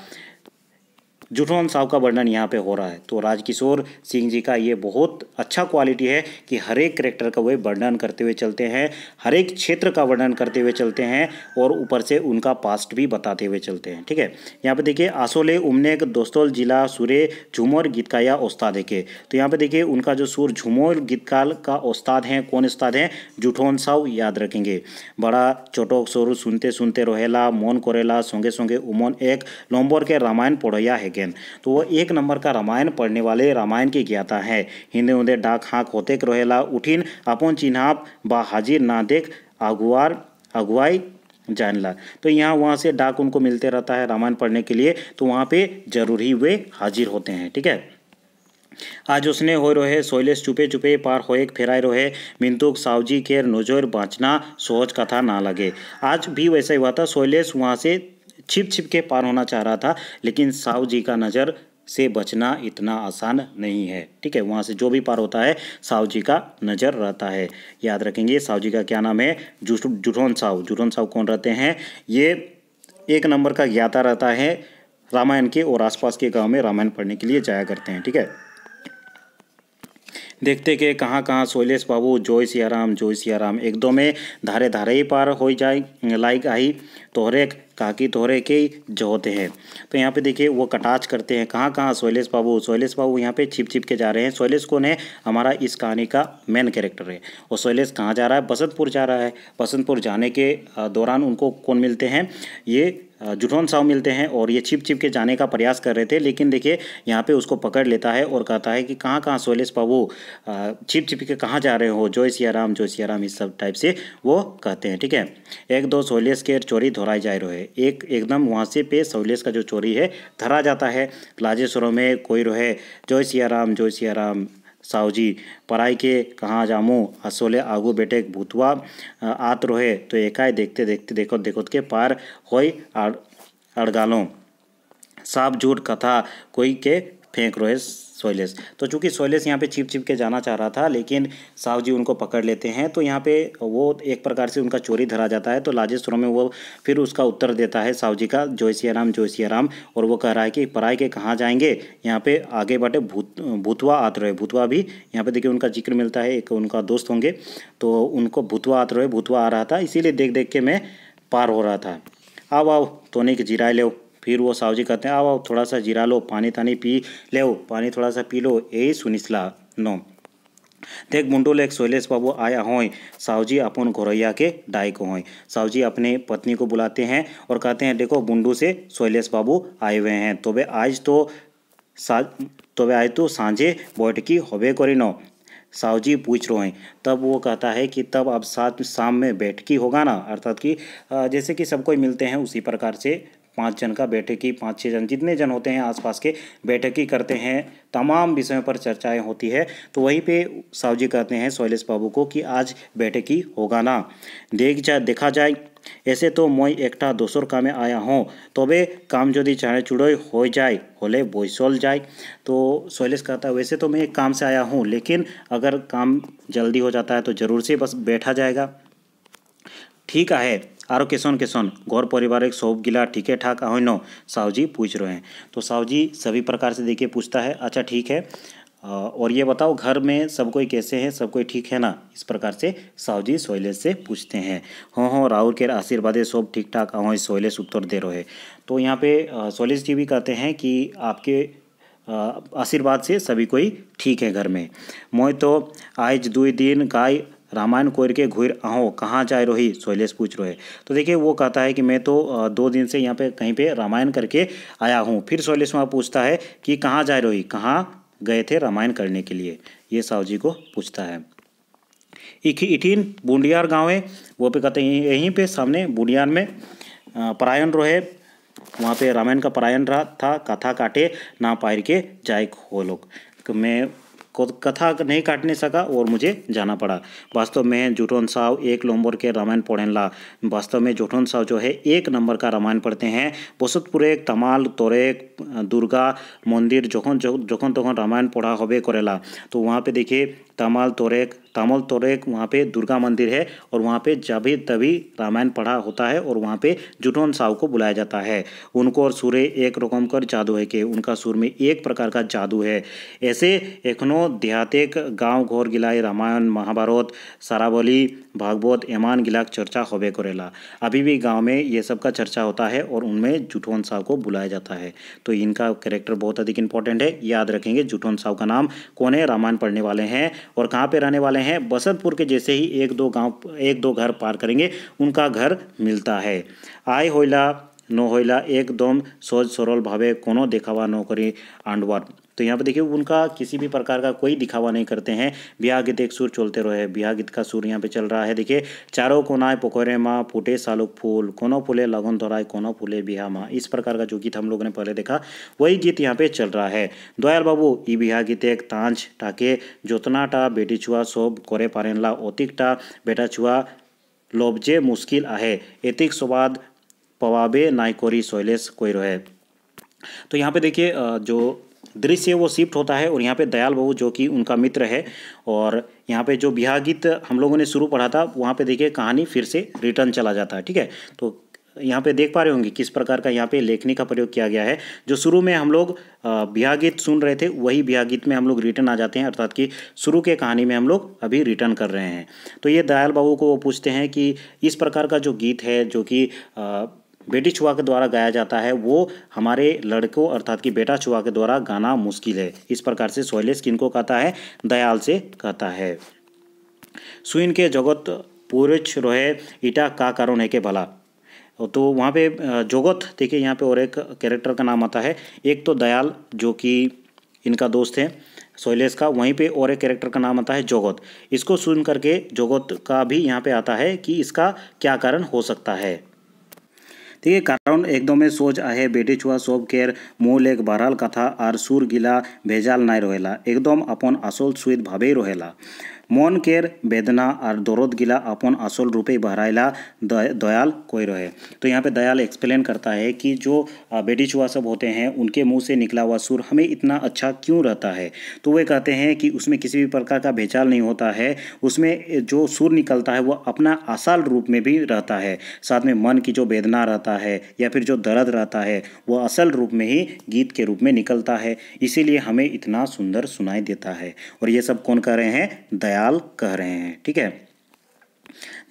जुटवान साहब का वर्णन यहाँ पे हो रहा है तो राजकिशोर सिंह जी का ये बहुत अच्छा क्वालिटी है कि हर एक करेक्टर का वे वर्णन करते हुए चलते हैं हर एक क्षेत्र का वर्णन करते हुए चलते हैं और ऊपर से उनका पास्ट भी बताते हुए चलते हैं ठीक है यहाँ पे देखिए आसोले उमने दोस्तोल जिला सुरे झुमोर गीतकार या उस्ताद है के तो यहाँ पे देखिए उनका जो सुर झूमर गीतकाल का उस्ताद हैं कौन उस्ताद हैं जुठौन साहु याद रखेंगे बड़ा चोटोक सुर सुनते सुनते रोहेला मोन कोरेला सोंगे सोंगे उमोन एक लोम्बोर के रामायण पढ़ोया है सकें तो वो एक नंबर का रामायण पढ़ने वाले रामायण की ज्ञाता है हिंदे उन्दे डाक हाँक होते रोहेला उठिन अपन चिन्हाप बा हाजिर ना देख अगुआर अगुवाई जानला तो यहाँ वहाँ से डाक उनको मिलते रहता है रामायण पढ़ने के लिए तो वहाँ पे जरूर ही वे हाजिर होते हैं ठीक है आज उसने हो रोहे सोयलेस चुपे चुपे पार हो एक फेराए रोहे मिंतुक सावजी केर नोजोर बाँचना सोच कथा ना लगे आज भी वैसा ही हुआ था सोयलेस वहाँ से छिप छिप के पार होना चाह रहा था लेकिन साहु जी का नज़र से बचना इतना आसान नहीं है ठीक है वहाँ से जो भी पार होता है साहु जी का नज़र रहता है याद रखेंगे साहु जी का क्या नाम है जुठोन साहु जुठोन साहु कौन रहते हैं ये एक नंबर का ज्ञाता रहता है रामायण के और आसपास के गांव में रामायण पढ़ने के लिए जाया करते हैं ठीक है देखते के कहाँ कहाँ शैलेश बाबू जय सियाराम जय सियाराम एकदमे धारे धारे ही पार हो जाए लाइक आई तोहरे काकी तोहरे के जो होते हैं तो यहाँ पे देखिए वो कटाच करते हैं कहाँ कहाँ शैलेश बाबू शैलेश बाबू यहाँ पे छिप छिप के जा रहे हैं शैलेश कौन है हमारा इस कहानी का मेन कैरेक्टर है और शैलेश कहाँ जा रहा है बसंतपुर जा रहा है बसंतपुर जाने के दौरान उनको कौन मिलते हैं ये जुठौन साव मिलते हैं और ये छिप छिप के जाने का प्रयास कर रहे थे लेकिन देखिए यहाँ पे उसको पकड़ लेता है और कहता है कि कहाँ कहाँ सोलेस बाबू छिप छिप के कहाँ जा रहे हो जो सियाराम जो राम इस सब टाइप से वो कहते हैं ठीक है एक दो सोलेस के चोरी धोराए जा रहे एक एकदम वहाँ से पे सोलेस का जो चोरी है धरा जाता है लाजेश्वरों में कोई रोहे जो सियाराम जो राम जी पराई के कहाँ जामू असोले आगू बेटे भूतवा आत रोहे तो एकाए देखते देखते देखो देखो के पार होई अड़गालों साफ झूठ कथा कोई के फेंक रहे सोयलेस तो चूंकि सोयलेस यहाँ पे चिप चिप के जाना चाह रहा था लेकिन साहु जी उनको पकड़ लेते हैं तो यहाँ पे वो एक प्रकार से उनका चोरी धरा जाता है तो लाजेश्वरों में वो फिर उसका उत्तर देता है साहु जी का जोशिया राम जोशिया राम और वो कह रहा है कि पराए के कहाँ जाएंगे यहाँ पे आगे बाटे भूत भूतवा आतरोय भूतवा भी यहाँ पे देखिए उनका जिक्र मिलता है एक उनका दोस्त होंगे तो उनको भूतवा आतरोय भूतवा आ रहा था इसीलिए देख देख के मैं पार हो रहा था आओ आओ नहीं कि जिराए लो फिर वो साहु जी कहते हैं आओ थोड़ा सा जिरा लो पानी तानी पी ले पानी थोड़ा सा पी लो यही सुनिश्ला नो देख मुंडो लेख शैलेश बाबू आया साहु जी अपन घोरैया के डाई को साहु जी अपने पत्नी को बुलाते हैं और कहते हैं देखो बुंडू से शैलेश बाबू आए हुए हैं तो वे आज तो सा तो वे आज तो सांझे बैठकी होबे करी नो साहु जी पूछ रहे हैं तब वो कहता है कि तब अब साथ शाम में बैठकी होगा ना अर्थात कि जैसे कि सब कोई मिलते हैं उसी प्रकार से पाँच जन का बैठक ही पाँच छः जन जितने जन होते हैं आसपास के बैठक ही करते हैं तमाम विषयों पर चर्चाएं होती है तो वहीं पे सावजी कहते हैं शैलेश बाबू को कि आज बैठक ही होगा ना देख जा देखा जाए ऐसे तो दूसर काम में आया हूँ तो वे काम जो चाहे चुड़ो हो जाए होले बोईसोल जाए तो शैलेश कहता है वैसे तो मैं एक काम से आया हूँ लेकिन अगर काम जल्दी हो जाता है तो ज़रूर से बस बैठा जाएगा ठीक है आरो केसन केसन परिवार परिवारिक शोभ गिला ठीक है ठाक नो साहु जी पूछ रहे हैं तो साहु जी सभी प्रकार से देखिए पूछता है अच्छा ठीक है और ये बताओ घर में सब कोई कैसे हैं सब कोई ठीक है ना इस प्रकार से जी सोयलेश से पूछते हैं हो हाँ, हो हाँ, राहुल के आशीर्वाद सब ठीक ठाक आओ सोयलेश उत्तर दे रहे तो यहाँ पे सोयलेश जी भी कहते हैं कि आपके आशीर्वाद से सभी कोई ठीक है घर में मोह तो आज दुई दिन गाय रामायण कोर के घुर आहो कहाँ जाए रोही शैलेश पूछ रोहे तो देखिए वो कहता है कि मैं तो दो दिन से यहाँ पे कहीं पे रामायण करके आया हूँ फिर शैलेश वहाँ पूछता है कि कहाँ जाए रोही कहाँ गए थे रामायण करने के लिए ये साहु जी को पूछता है इखी इठिन बुंडियार गाँव है वो पे कहते हैं यहीं पर सामने बुंडियार में परायण रोहे वहाँ पे रामायण का परायण रहा था कथा काटे ना पायर के जाए हो लोग तो मैं कथा नहीं काटने सका और मुझे जाना पड़ा वास्तव में जूठोन साहु एक नंबर के रामायण पढ़ेला वास्तव में जूठोन साहु जो है एक नंबर का रामायण पढ़ते हैं बसतपुरे तमाल तोरेक दुर्गा मंदिर जोखन जोखन तखन रामायण पढ़ा होबे करेला तो वहाँ पे देखिए तमाल तोरेक तामल तोरेक वहाँ पे दुर्गा मंदिर है और वहाँ पे जभी तभी रामायण पढ़ा होता है और वहाँ पे जुटोन साहु को बुलाया जाता है उनको और सूर्य एक रकम कर जादू है कि उनका सुर में एक प्रकार का जादू है ऐसे एखनो देहातेक गाँव घोर गिलाई रामायण महाभारत सारावली भागवत ऐमान गिलाक चर्चा होबे करेला अभी भी गांव में ये सब का चर्चा होता है और उनमें जुठोन साहब को बुलाया जाता है तो इनका कैरेक्टर बहुत अधिक इंपॉर्टेंट है याद रखेंगे जुठोन साहब का नाम कौन है रामायण पढ़ने वाले हैं और कहाँ पर रहने वाले हैं बसंतपुर के जैसे ही एक दो गाँव एक दो घर पार करेंगे उनका घर मिलता है आय होइला নহইला एकदम सोज सरल भावे कोनो देखावा नौकरी আণ্ডৱাৰ तो यहाँ पर देखिए उनका किसी भी प्रकार का कोई दिखावा नहीं करते हैं बिहार गीत एक सुर चलते रहे बिहार गीत का सुर यहाँ पे चल रहा है देखिए चारों कोनाए पोखरे माँ फूटे सालुक फूल कोनो फूले लगन दौराए कोनो फूले ब्याह माँ इस प्रकार का जो गीत हम लोगों ने पहले देखा वही गीत यहाँ पे चल रहा है दयाल बाबू ई बिहार गीत एक तांझ टाके जोतना टा बेटी छुआ सब करे पारेला অতিকটা बेटा छुआ लोबजे मुश्किल आहे एतिक स्वाद पवाबे নাই कोरी सोयलेस कोई रोहे तो यहाँ पे देखिए जो दृश्य वो शिफ्ट होता है और यहाँ पे दयाल बहू जो कि उनका मित्र है और यहाँ पे जो बिहार गीत हम लोगों ने शुरू पढ़ा था वहाँ पे देखिए कहानी फिर से रिटर्न चला जाता है ठीक है तो यहाँ पे देख पा रहे होंगे किस प्रकार का यहाँ पे लेखनी का प्रयोग किया गया है जो शुरू में हम लोग बिहार गीत सुन रहे थे वही बिहार गीत में हम लोग रिटर्न आ जाते हैं अर्थात कि शुरू के कहानी में हम लोग अभी रिटर्न कर रहे हैं तो ये दयाल बाबू को वो पूछते हैं कि इस प्रकार का जो गीत है जो कि बेटी छुआ के द्वारा गाया जाता है वो हमारे लड़कों अर्थात कि बेटा छुआ के द्वारा गाना मुश्किल है इस प्रकार से सोयलेस को कहता है दयाल से कहता है सुइन के जगत पुरुष रोहे ईटा का कारण है के भला तो वहाँ पे जोगत देखिए यहाँ पे और एक कैरेक्टर का नाम आता है एक तो दयाल जो कि इनका दोस्त है सोयलेस का वहीं पे और एक कैरेक्टर का नाम आता है जोगत इसको सुन करके जोगत का भी यहाँ पे आता है कि इसका क्या कारण हो सकता है ठीक है कारण एकदम सोच आहे बेटी छुआ सब केर मूल एक बहराल कथा और सुर गिला भेजाल नहीं रहेला एकदम अपन आसल सुत भावे रहेला मौन केर वेदना और दरद गिला अपन असोल रूपे बहरायला दयाल कोई रहे तो यहाँ पे दयाल एक्सप्लेन करता है कि जो बेटी चुहा सब होते हैं उनके मुंह से निकला हुआ सुर हमें इतना अच्छा क्यों रहता है तो वे कहते हैं कि उसमें किसी भी प्रकार का भेचाल नहीं होता है उसमें जो सुर निकलता है वह अपना असल रूप में भी रहता है साथ में मन की जो वेदना रहता है या फिर जो दर्द रहता है वह असल रूप में ही गीत के रूप में निकलता है इसीलिए हमें इतना सुंदर सुनाई देता है और ये सब कौन कह रहे हैं दयाल दयाल कह रहे हैं ठीक है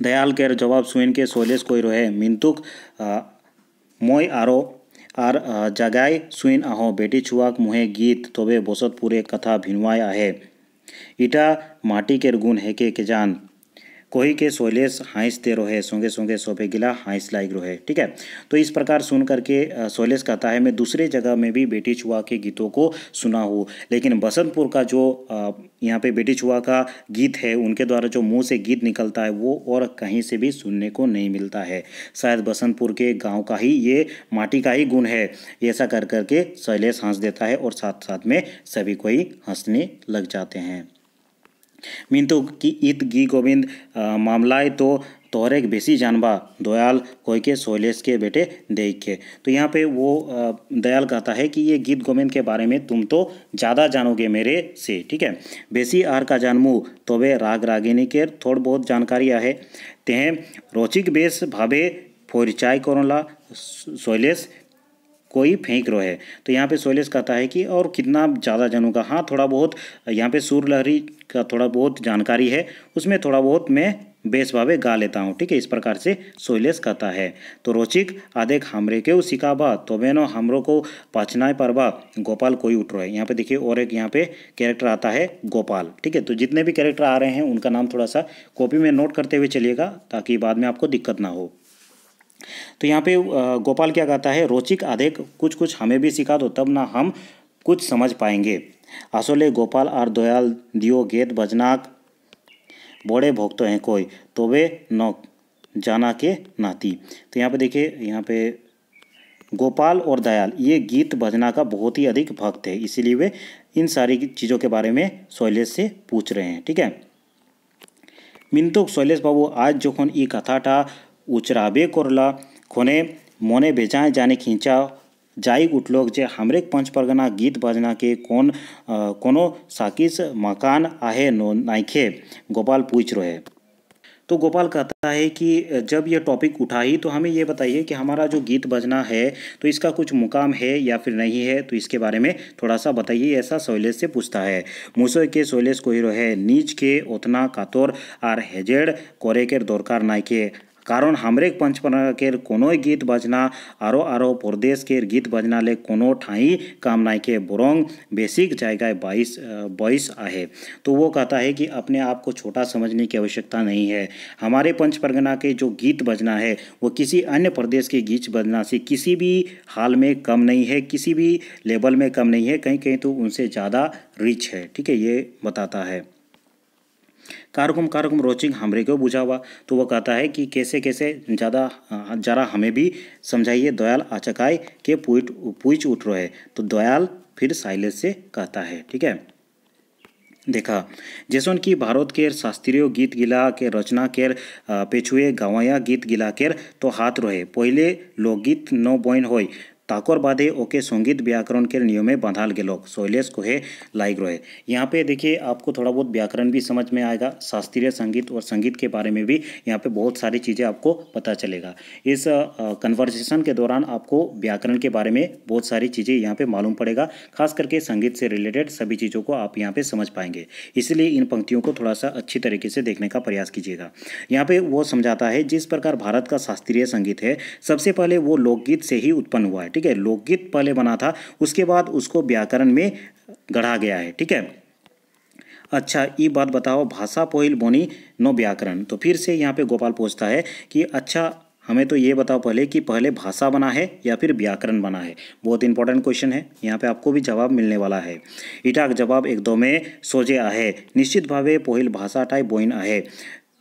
दयाल केर जवाब सुन के सोलेस कोई रोहे मिंतुक मोय आरो आर जगाए सुन आहो बेटी छुआक मुहे गीत तबे बसत पूरे कथा भिनवाय आहे इटा माटी केर गुण है के, के जान कोही के सोले हाइसते रोहे सोंगे सोंगे सोबे गिला हाइस लाइक रोहे ठीक है तो इस प्रकार सुन करके सोलेस कहता है मैं दूसरे जगह में भी बेटी छुआ के गीतों को सुना हूँ लेकिन बसंतपुर का जो यहाँ पे बेटी छुआ का गीत है उनके द्वारा जो मुँह से गीत निकलता है वो और कहीं से भी सुनने को नहीं मिलता है शायद बसंतपुर के गाँव का ही ये माटी का ही गुण है ऐसा कर करके शैलेश हंस देता है और साथ साथ में सभी कोई हंसने लग जाते हैं मिन्तु कि इत गी गोविंद मामलाए तो तोहरे बेसी जानबा दयाल कोई के शैलेश के बेटे देख के तो यहाँ पे वो दयाल कहता है कि ये गीत गोविंद के बारे में तुम तो ज़्यादा जानोगे मेरे से ठीक है बेसी आर का जानमू तो वे राग रागिनी के थोड़ बहुत जानकारी है तेहें रोचिक बेस भावे फोरचाई करोला शैलेश कोई फेंक रो है तो यहाँ पे सोलेस कहता है कि और कितना ज़्यादा का हाँ थोड़ा बहुत यहाँ पे सूर लहरी का थोड़ा बहुत जानकारी है उसमें थोड़ा बहुत मैं बेस भावे गा लेता हूँ ठीक है इस प्रकार से सोलेस कहता है तो रोचिक आदेक हमरे के बा तो बेनो हमरों को पर बा गोपाल कोई उठ रहा है यहाँ पे देखिए और एक यहाँ पे कैरेक्टर आता है गोपाल ठीक है तो जितने भी कैरेक्टर आ रहे हैं उनका नाम थोड़ा सा कॉपी में नोट करते हुए चलिएगा ताकि बाद में आपको दिक्कत ना हो तो यहाँ पे गोपाल क्या कहता है रोचिक अधिक कुछ कुछ हमें भी सिखा दो तब ना हम कुछ समझ पाएंगे আসলে गोपाल और दयाल दियो गेत बजनाक बड़े भोगते तो हैं कोई तो वे नौ जाना के नाती तो यहाँ पे देखिए यहाँ पे गोपाल और दयाल ये गीत भजना का बहुत ही अधिक भक्त है इसीलिए वे इन सारी चीज़ों के बारे में शैलेश से पूछ रहे हैं ठीक है मिन्तु शैलेश बाबू आज जो कथा था उचराबे कोरला खोने मोने बेजाए जाने खींचा जाई उठलोक जे हमरे पंच परगना गीत बजना के कौन कोनो साकिस मकान आहे नो नाइखे गोपाल पूछ रहे तो गोपाल कहता है कि जब यह टॉपिक उठा ही तो हमें यह बताइए कि हमारा जो गीत बजना है तो इसका कुछ मुकाम है या फिर नहीं है तो इसके बारे में थोड़ा सा बताइए ऐसा शैलेश से पूछता है मुसो के शैलेश ही है नीच के उतना कातोर आर हेजेड कोरे के दौरकार नाइके कारण हमरे पंचपन के कोनो गीत बजना आरो आरो प्रदेश के गीत बजना ले कोनो ठाई काम नहीं के बुरोंग बेसिक जायगा बाईस बाईस आहे तो वो कहता है कि अपने आप को छोटा समझने की आवश्यकता नहीं है हमारे पंच परगना के जो गीत बजना है वो किसी अन्य प्रदेश के गीत बजना से किसी भी हाल में कम नहीं है किसी भी लेवल में कम नहीं है कहीं कहीं तो उनसे ज़्यादा रिच है ठीक है ये बताता है कारकुम कारकुम रोचिंग हमरे को बुझावा तो वो कहता है कि कैसे कैसे ज़्यादा हाँ, ज़रा हमें भी समझाइए दयाल आचकाय के पूछ पूछ उठ रहे तो दयाल फिर साइलेस से कहता है ठीक है देखा जैसन कि भारत के शास्त्रीय गीत गिला के रचना के पेछुए गवाया गीत गिला के तो हाथ रहे पहले लोकगीत नौ बॉइन हो ताकोर बाद ओके संगीत व्याकरण के नियम में बांधाल गेलोक शैलेश कोहे लाइक रहे यहाँ पे देखिए आपको थोड़ा बहुत व्याकरण भी समझ में आएगा शास्त्रीय संगीत और संगीत के बारे में भी यहाँ पे बहुत सारी चीज़ें आपको पता चलेगा इस कन्वर्सेशन के दौरान आपको व्याकरण के बारे में बहुत सारी चीज़ें यहाँ पर मालूम पड़ेगा खास करके संगीत से रिलेटेड सभी चीज़ों को आप यहाँ पर समझ पाएंगे इसलिए इन पंक्तियों को थोड़ा सा अच्छी तरीके से देखने का प्रयास कीजिएगा यहाँ पर वो समझाता है जिस प्रकार भारत का शास्त्रीय संगीत है सबसे पहले वो लोकगीत से ही उत्पन्न हुआ है ठीक है लोकगीत पहले बना था उसके बाद उसको व्याकरण में गढ़ा गया है ठीक है अच्छा ये बात बताओ भाषा पोहिल बोनी नो व्याकरण तो फिर से यहाँ पे गोपाल पूछता है कि अच्छा हमें तो ये बताओ पहले कि पहले भाषा बना है या फिर व्याकरण बना है बहुत इंपॉर्टेंट क्वेश्चन है यहाँ पे आपको भी जवाब मिलने वाला है इटाक जवाब एक दो में सोजे आहे निश्चित भावे पोहिल भाषा टाइप बोइन आहे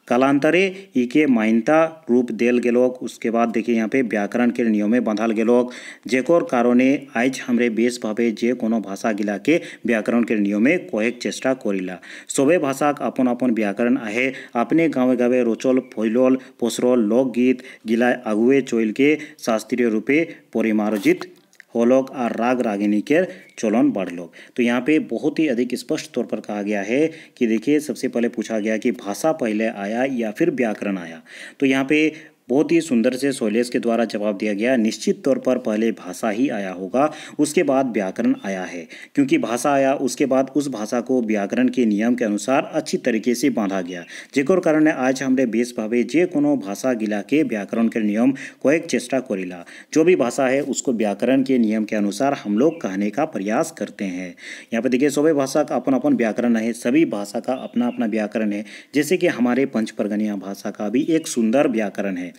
कालांतरे इके मान्यता रूप दिल गलोक उसके बाद देखिए यहाँ पे व्याकरण के नियमें बंधाल गलोक जेकोर कारण आज हमरे बेस भावे जे कोनो भाषा गिला के व्याकरण के में कहे चेष्टा करिला सबे का अपन अपन व्याकरण आहे अपने गाँव गाँवे रोचल फैलल पसरल लोकगीत गिला आगुए चोल के शास्त्रीय रूपे परिमार्जित होलोक और राग रागिनी के चलन बढ़ लोग तो यहाँ पे बहुत ही अधिक स्पष्ट तौर पर कहा गया है कि देखिए सबसे पहले पूछा गया कि भाषा पहले आया या फिर व्याकरण आया तो यहाँ पे बहुत ही सुंदर से सोलेस के द्वारा जवाब दिया गया निश्चित तौर पर पहले भाषा ही आया होगा उसके बाद व्याकरण आया है क्योंकि भाषा आया उसके बाद उस भाषा को व्याकरण के नियम के अनुसार अच्छी तरीके से बांधा गया जेकर कारण आज हमने बेस भावे जे कोनो भाषा गिला के व्याकरण के नियम को एक चेष्टा करिला जो भी भाषा है उसको व्याकरण के नियम के अनुसार हम लोग कहने का प्रयास करते हैं यहाँ पर देखिए सभी भाषा का अपन अपन व्याकरण है सभी भाषा का अपना अपना व्याकरण है जैसे कि हमारे पंच भाषा का भी एक सुंदर व्याकरण है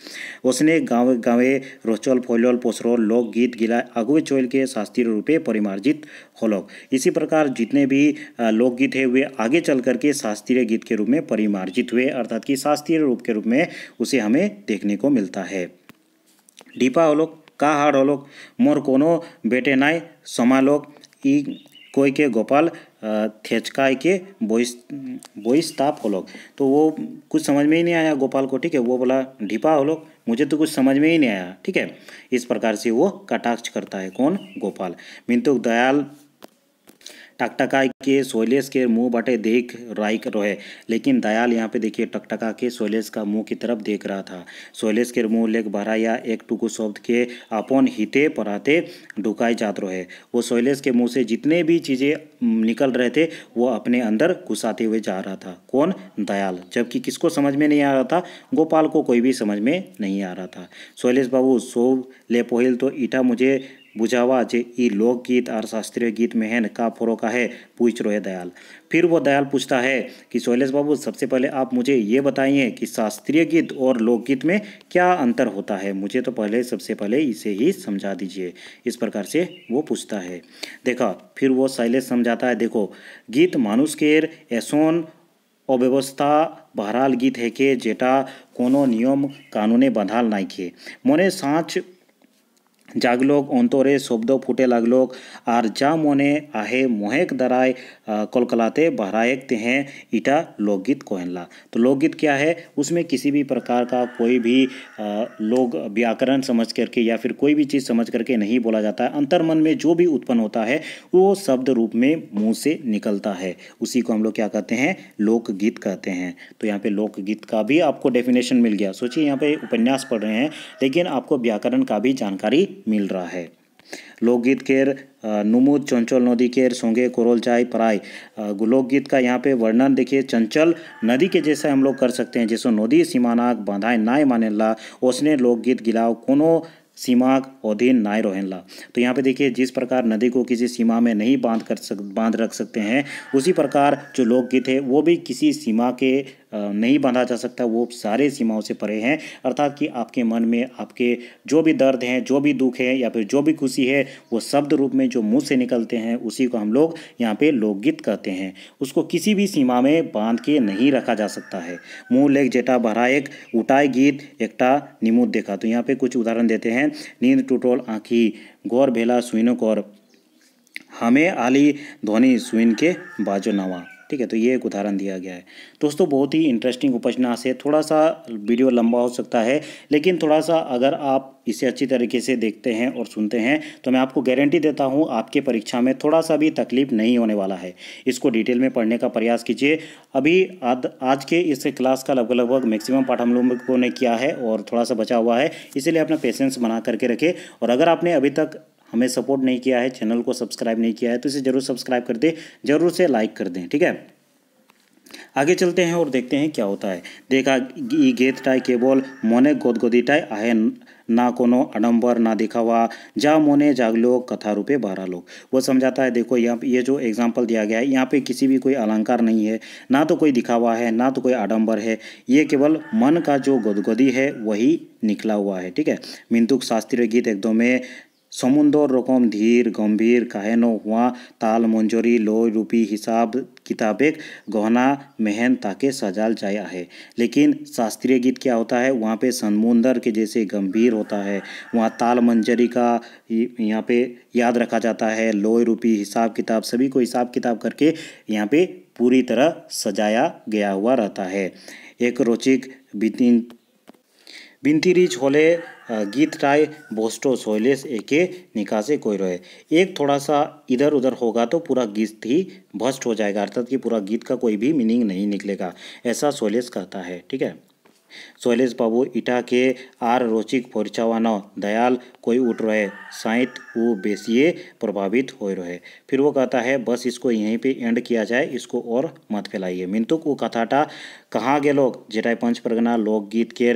उसने गाँव गाँवे रोचोल फोलोल पोसरोल लोकगीत गिला अगुए चोल के शास्त्रीय रूपे परिमार्जित होलोक इसी प्रकार जितने भी लोकगीत है वे आगे चल करके शास्त्रीय गीत के रूप में परिमार्जित हुए अर्थात कि शास्त्रीय रूप के रूप में उसे हमें देखने को मिलता है डीपा होलोक का हाड़ होलोक मोर कोनो बेटे नाय समालोक ई कोई के गोपाल थेचकाय के बोइस बोइस ताप हो लोग तो वो कुछ समझ में ही नहीं आया गोपाल को ठीक है वो बोला ढिपा हो लोग मुझे तो कुछ समझ में ही नहीं आया ठीक है इस प्रकार से वो कटाक्ष करता है कौन गोपाल मिंतुक दयाल टकटका के सोलेस के मुंह बटे देख राइक रोहे लेकिन दयाल यहाँ पे देखिए टकटका के सोलेस का मुंह की तरफ देख रहा था सोलेस के मुंह लेख भरा या एक टुकु शब्द के अपन हिते पराते ढुकाए जात रोहे वो सोलेस के मुंह से जितने भी चीज़ें निकल रहे थे वो अपने अंदर घुसाते हुए जा रहा था कौन दयाल जबकि किसको समझ में नहीं आ रहा था गोपाल को कोई भी समझ में नहीं आ रहा था सोलेस बाबू सो ले पोहिल तो ईटा मुझे बुझावा जे ई लोकगीत और शास्त्रीय गीत में है न का फरोका है पूछ है दयाल फिर वो दयाल पूछता है कि शैलेश बाबू सबसे पहले आप मुझे ये बताइए कि शास्त्रीय गीत और लोकगीत में क्या अंतर होता है मुझे तो पहले सबसे पहले इसे ही समझा दीजिए इस प्रकार से वो पूछता है देखा फिर वो शैलेश समझाता है देखो गीत मानुष केर ऐसोन अव्यवस्था बहरहाल गीत है के जेटा कोनो नियम कानूने बंधाल नहीं के मोने साँच जागलोक अंतरे शब्द फुटे लागलोक और जा मने आहे मोहेक दाराय कोलकलाते बहरायकते हैं इटा लोकगीत कोहनला तो लोकगीत क्या है उसमें किसी भी प्रकार का कोई भी लोग व्याकरण समझ करके या फिर कोई भी चीज़ समझ करके नहीं बोला जाता है अंतर्मन में जो भी उत्पन्न होता है वो शब्द रूप में मुँह से निकलता है उसी को हम लोग क्या कहते हैं लोकगीत कहते हैं तो यहाँ पर लोकगीत का भी आपको डेफिनेशन मिल गया सोचिए यहाँ पर उपन्यास पढ़ रहे हैं लेकिन आपको व्याकरण का भी जानकारी मिल रहा है लोकगीत केर नुमुद चंचल नदी केर सोंगे कोरोल चाय पराय लोकगीत का यहाँ पे वर्णन देखिए चंचल नदी के जैसा हम लोग कर सकते हैं जैसो नदी सीमानाक बांधाए नाय मानेला उसने लोकगीत गिलाओ कोनो सीमा अधीन नाय रोहनला तो यहाँ पे देखिए जिस प्रकार नदी को किसी सीमा में नहीं बांध कर सक बांध रख सकते हैं उसी प्रकार जो लोकगीत है वो भी किसी सीमा के नहीं बांधा जा सकता वो सारे सीमाओं से परे हैं अर्थात कि आपके मन में आपके जो भी दर्द हैं जो भी दुख है या फिर जो भी खुशी है वो शब्द रूप में जो मुँह से निकलते हैं उसी को हम लोग यहाँ पे लोकगीत कहते हैं उसको किसी भी सीमा में बांध के नहीं रखा जा सकता है मुँह लेख जेटा एक उठाए गीत एकटा निमूद देखा तो यहाँ पर कुछ उदाहरण देते हैं नींद टूटोल आँखी गौर भेला सुइनो और हमें आली ध्वनि सुइन के बाजो नवा ठीक है तो ये एक उदाहरण दिया गया है दोस्तों बहुत ही इंटरेस्टिंग उपन्यास है थोड़ा सा वीडियो लंबा हो सकता है लेकिन थोड़ा सा अगर आप इसे अच्छी तरीके से देखते हैं और सुनते हैं तो मैं आपको गारंटी देता हूँ आपके परीक्षा में थोड़ा सा भी तकलीफ नहीं होने वाला है इसको डिटेल में पढ़ने का प्रयास कीजिए अभी आद, आज के इस क्लास का लगभग लगभग मैक्सिमम पाठ हम लोगों ने किया है और थोड़ा सा बचा हुआ है इसीलिए अपना पेशेंस बना करके रखें और अगर आपने अभी तक हमें सपोर्ट नहीं किया है चैनल को सब्सक्राइब नहीं किया है तो इसे ज़रूर सब्सक्राइब कर दें ज़रूर से लाइक कर दें ठीक है आगे चलते हैं और देखते हैं क्या होता है देखा गेत टाई केवल मोने गोदगोदी टाई आहे ना कोनो अडम्बर ना दिखावा जा मोने जागलो कथा रूपे बारह लोग वो समझाता है देखो यहाँ ये जो एग्जाम्पल दिया गया है यहाँ पे किसी भी कोई अलंकार नहीं है ना तो कोई दिखावा है ना तो कोई आडम्बर है ये केवल मन का जो गोदगोदी है वही निकला हुआ है ठीक है मिंतुक शास्त्रीय गीत एकदम में समुंदर रकम धीर गंभीर कहन हुआ ताल मंजरी लय रूपी हिसाब किताबे गहना महन ताके सजाल जाया है लेकिन शास्त्रीय गीत क्या होता है वहाँ पे समुंदर के जैसे गंभीर होता है वहाँ ताल मंजरी का यहाँ पे याद रखा जाता है लोय रूपी हिसाब किताब सभी को हिसाब किताब करके यहाँ पे पूरी तरह सजाया गया हुआ रहता है एक रोचिक रिच होले गीत राय बोस्टो सोयलेस एके निकासे कोई रहे एक थोड़ा सा इधर उधर होगा तो पूरा गीत ही भस्ट हो जाएगा अर्थात कि पूरा गीत का कोई भी मीनिंग नहीं निकलेगा ऐसा सोयलेस कहता है ठीक है शैलेश बाबू इटा के आर रोचिक परिचावान दयाल कोई उठ रहे साइंत वो बेसिए प्रभावित हो रहे फिर वो कहता है बस इसको यहीं पे एंड किया जाए इसको और मत फैलाइए मिंतुक वो कथाटा कहाँ गए लोग जेटाई पंच परगना लोकगीत के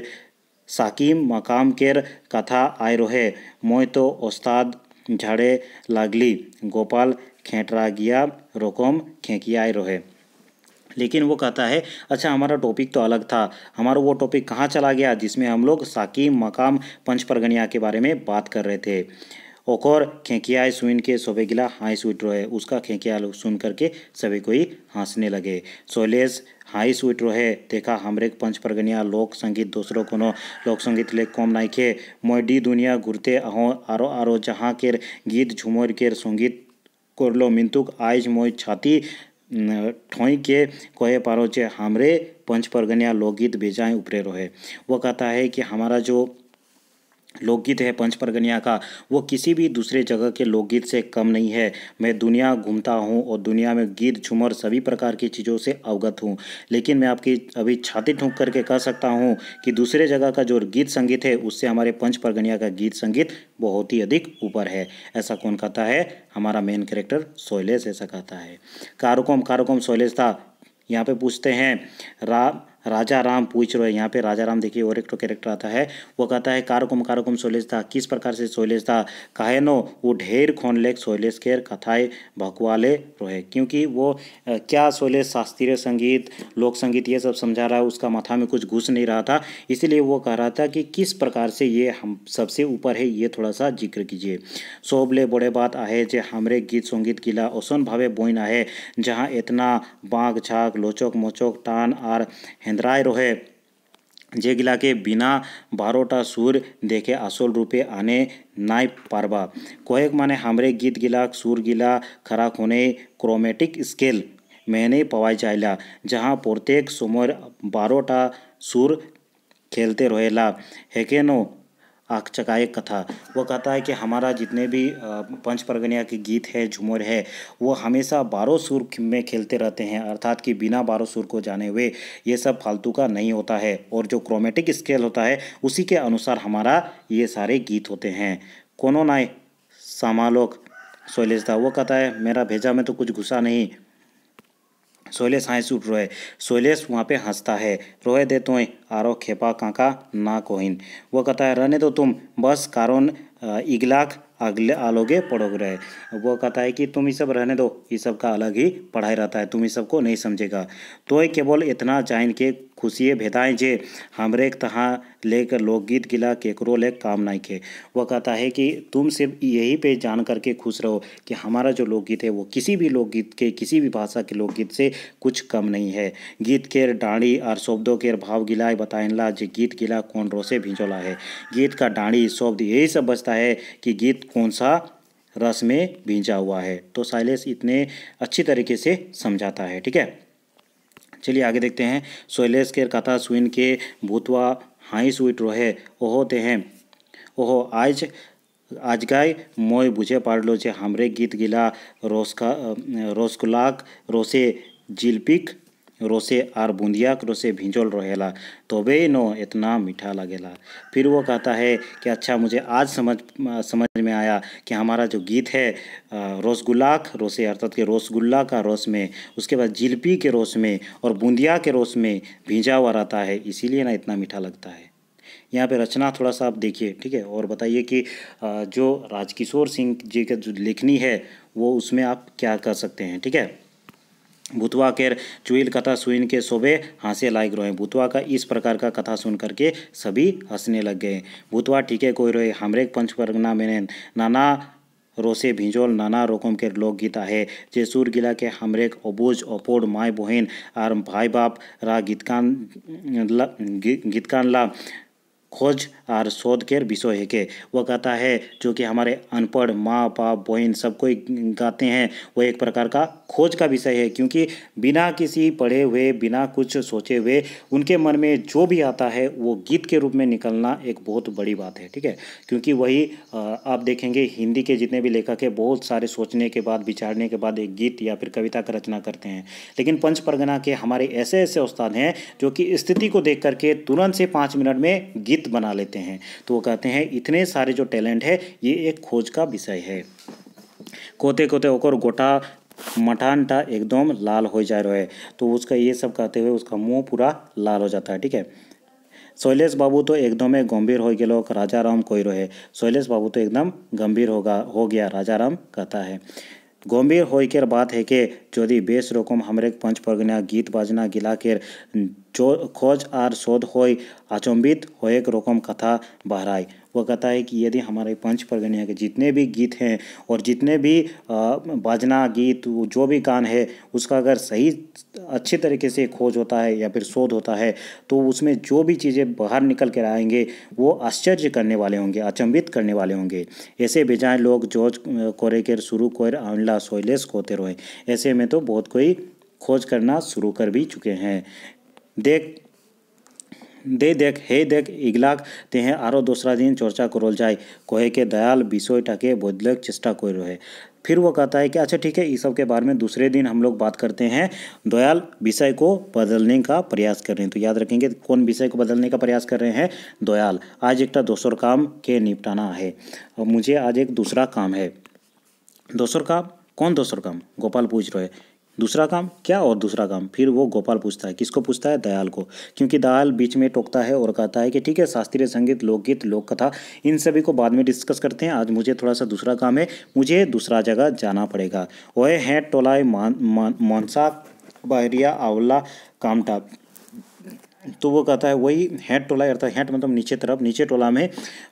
साकीम मकाम केर कथा आय रोहे मोय तो ओस्ताद झाड़े लागली गोपाल खेटरा गया रोकोम खेकिया आए रोहे लेकिन वो कहता है अच्छा हमारा टॉपिक तो अलग था हमारा वो टॉपिक कहाँ चला गया जिसमें हम लोग साकीम मकाम पंच परगनिया के बारे में बात कर रहे थे ओकर खेकियाए सुन के सोबे गिला हाइस विड्रो रहे उसका खेकिया सुन करके सभी कोई हंसने लगे सोलेस हाई स्वीट रहे देखा हमरे पंच परगनिया लोक संगीत दूसरो को लोक संगीत ले कम नाई के मोडी दुनिया घूरते अहो आरो आरो जहाँ केर गीत झुमर केर संगीत करलो मिन्तुक आज मोय छाती ठोई के कहे पारो जे हमरे पंच परगनिया लोकगीत बेजाएँ उपरे रहे वो कहता है कि हमारा जो लोकगीत है पंच परगनिया का वो किसी भी दूसरे जगह के लोकगीत से कम नहीं है मैं दुनिया घूमता हूँ और दुनिया में गीत झूमर सभी प्रकार की चीज़ों से अवगत हूँ लेकिन मैं आपकी अभी छाती ठूंक करके कह सकता हूँ कि दूसरे जगह का जो गीत संगीत है उससे हमारे पंच परगनिया का गीत संगीत बहुत ही अधिक ऊपर है ऐसा कौन कहता है हमारा मेन कैरेक्टर सोयलेस ऐसा कहता है कारुकोम कारुकोम सोयलेस था यहाँ पे पूछते हैं रा राजा राम पूछ रहे यहाँ पे राजा राम देखिए और एक तो कैरेक्टर आता है वो कहता है कारकुम कारकुम था किस प्रकार से था कहे नो वो ढेर खोन खोनलेख सोलेस केर कथाए भकवाले रोहे क्योंकि वो क्या सोलेस शास्त्रीय संगीत लोक संगीत ये सब समझा रहा है उसका माथा में कुछ घुस नहीं रहा था इसीलिए वो कह रहा था कि किस प्रकार से ये हम सबसे ऊपर है ये थोड़ा सा जिक्र कीजिए सोबले बड़े बात आए जे हमरे गीत संगीत किला ओसन भावे बोइन आहे जहाँ इतना बाघ झाक लोचोक मोचोक टान आर हेन्द्राय रोहे जेगला के बिना बारोटा सुर देखे असल रूपे आने नाई पार्बा कहेक माने हमरे गीत गिला सुर गिला खरा खोने क्रोमेटिक स्केल मैंने पवाई चाहला जहाँ प्रत्येक समय बारोटा सुर खेलते रहेला हेकेनो आकचकाए कथा वो कहता है कि हमारा जितने भी पंच परगनिया के गीत है झुमर है वो हमेशा बारो सुर में खेलते रहते हैं अर्थात कि बिना बारो सुर को जाने हुए ये सब फालतू का नहीं होता है और जो क्रोमेटिक स्केल होता है उसी के अनुसार हमारा ये सारे गीत होते हैं कोनो नाय सामालोक शैलेश वो कहता है मेरा भेजा में तो कुछ घुसा नहीं सोलेस हाँ सूट रोए सोलेस वहाँ पे हंसता है रोए दे तोय आरो खेपा काका ना कोहिन वो कहता है रहने तो तुम बस कारण इगलाख अगले आलोगे पढ़ोग रहे वो कहता है कि तुम ये सब रहने दो ये सब का अलग ही पढ़ाई रहता है तुम ये सबको नहीं समझेगा तो केवल इतना जान के खुशिए भेदाएँ जे हमरे तहाँ लेकर लोकगीत गिला केकरो ले काम नहीं के वह कहता है कि तुम सिर्फ यही पे जान करके खुश रहो कि हमारा जो लोकगीत है वो किसी भी लोकगीत के किसी भी भाषा के लोकगीत से कुछ कम नहीं है गीत केर डांडी और शब्दों केर भाव गिलाए बताएला जे गीत गिला कौन रोसे भिंचोला है गीत का डांडी शब्द यही सब बचता है कि गीत कौन सा रस में भींजा हुआ है तो साइलेस इतने अच्छी तरीके से समझाता है ठीक है चलिए आगे देखते हैं सोयलेस केर कथा सुइन के भूतवा हाई सुइट रोहे ओहो ते हैं ओहो आज आज गाय मोय बुझे पारलो जे हमरे गीत गिला रोसका रोसगुलाक रोसे जिल्पिक रोसे आर बूंदिया रोसे भिंजोल रहेला वे नो इतना मीठा लगेला फिर वो कहता है कि अच्छा मुझे आज समझ समझ में आया कि हमारा जो गीत है रोसगुल्लाक रोसे अर्थात के रोसगुल्ला का रोस में उसके बाद जिलपी के रोस में और बूंदिया के रोस में भिंजा हुआ रहता है इसीलिए ना इतना मीठा लगता है यहाँ पे रचना थोड़ा सा आप देखिए ठीक है और बताइए कि जो राजकिशोर सिंह जी का जो लेखनी है वो उसमें आप क्या कर सकते हैं ठीक है भूतवा केर चुईल कथा सुन के सोबे हंसे लायक रहे भूतवा का इस प्रकार का कथा सुन करके सभी हंसने लग गए भूतवा ठीके कोई रोए हमरे पंच परगना मैंने नाना रोसे भिंजोल नाना रकम के लोकगीत है जे सुर गिला के हमरेक अबूज अपोड माय बहन आर भाई बाप रा गीतकान गीतकान ला खोज और शोध के विषय है के वह कहता है जो कि हमारे अनपढ़ माँ बाप बहन सब कोई गाते हैं वह एक प्रकार का खोज का विषय है क्योंकि बिना किसी पढ़े हुए बिना कुछ सोचे हुए उनके मन में जो भी आता है वो गीत के रूप में निकलना एक बहुत बड़ी बात है ठीक है क्योंकि वही आप देखेंगे हिंदी के जितने भी लेखक है बहुत सारे सोचने के बाद विचारने के बाद एक गीत या फिर कविता का रचना करते हैं लेकिन पंच परगना के हमारे ऐसे ऐसे उस्ताद हैं जो कि स्थिति को देख करके तुरंत से पाँच मिनट में गीत बना लेते हैं तो वो कहते हैं इतने सारे जो टैलेंट है ये एक खोज का विषय है कोते कोते ओकर गोटा मठानटा एकदम लाल हो जा रहा है तो उसका ये सब कहते हुए उसका मुँह पूरा लाल हो जाता है ठीक है शैलेश बाबू तो एकदम गंभीर हो गए राजा राम कोई रहे शैलेश बाबू तो एकदम गंभीर होगा हो गया राजा राम कहता है गंभीर होकर बात है कि यदि बेस रकम हमरे पंच प्रगना गीत बाजना गिलाकर खोज और शोध होय हो एक रोकम कथा बहराए वह कहता है कि यदि हमारे पंच परगनिया के जितने भी गीत हैं और जितने भी बाजना गीत जो भी गान है उसका अगर सही अच्छे तरीके से खोज होता है या फिर शोध होता है तो उसमें जो भी चीज़ें बाहर निकल कर आएंगे वो आश्चर्य करने वाले होंगे अचंबित करने वाले होंगे ऐसे बेजाए लोग जोज कोरे के शुरू कोर आंवला सोयलेस कोते रोए ऐसे में तो बहुत कोई खोज करना शुरू कर भी चुके हैं देख दे देख हे देख इगलाक तेहे आरो दूसरा दिन चर्चा करल जाए कहे के दयाल विषय टाके बदले चेष्टा कर रहे फिर वो कहता है कि अच्छा ठीक है इस सब के बारे में दूसरे दिन हम लोग बात करते हैं दयाल विषय को बदलने का प्रयास कर रहे हैं तो याद रखेंगे कौन विषय को बदलने का प्रयास कर रहे हैं दयाल आज एक दूसर काम के निपटाना है और मुझे आज एक दूसरा काम है दूसर काम कौन दूसर काम गोपाल पूछ रहे दूसरा काम क्या और दूसरा काम फिर वो गोपाल पूछता है किसको पूछता है दयाल को क्योंकि दयाल बीच में टोकता है और कहता है कि ठीक है शास्त्रीय संगीत लोकगीत लोक कथा इन सभी को बाद में डिस्कस करते हैं आज मुझे थोड़ा सा दूसरा काम है मुझे दूसरा जगह जाना पड़ेगा वह है टोलाई मान, मानसा बहरिया आंवला कामटा तो वो कहता है वही हेट टोला अर्थात हेट मतलब नीचे तरफ नीचे टोला में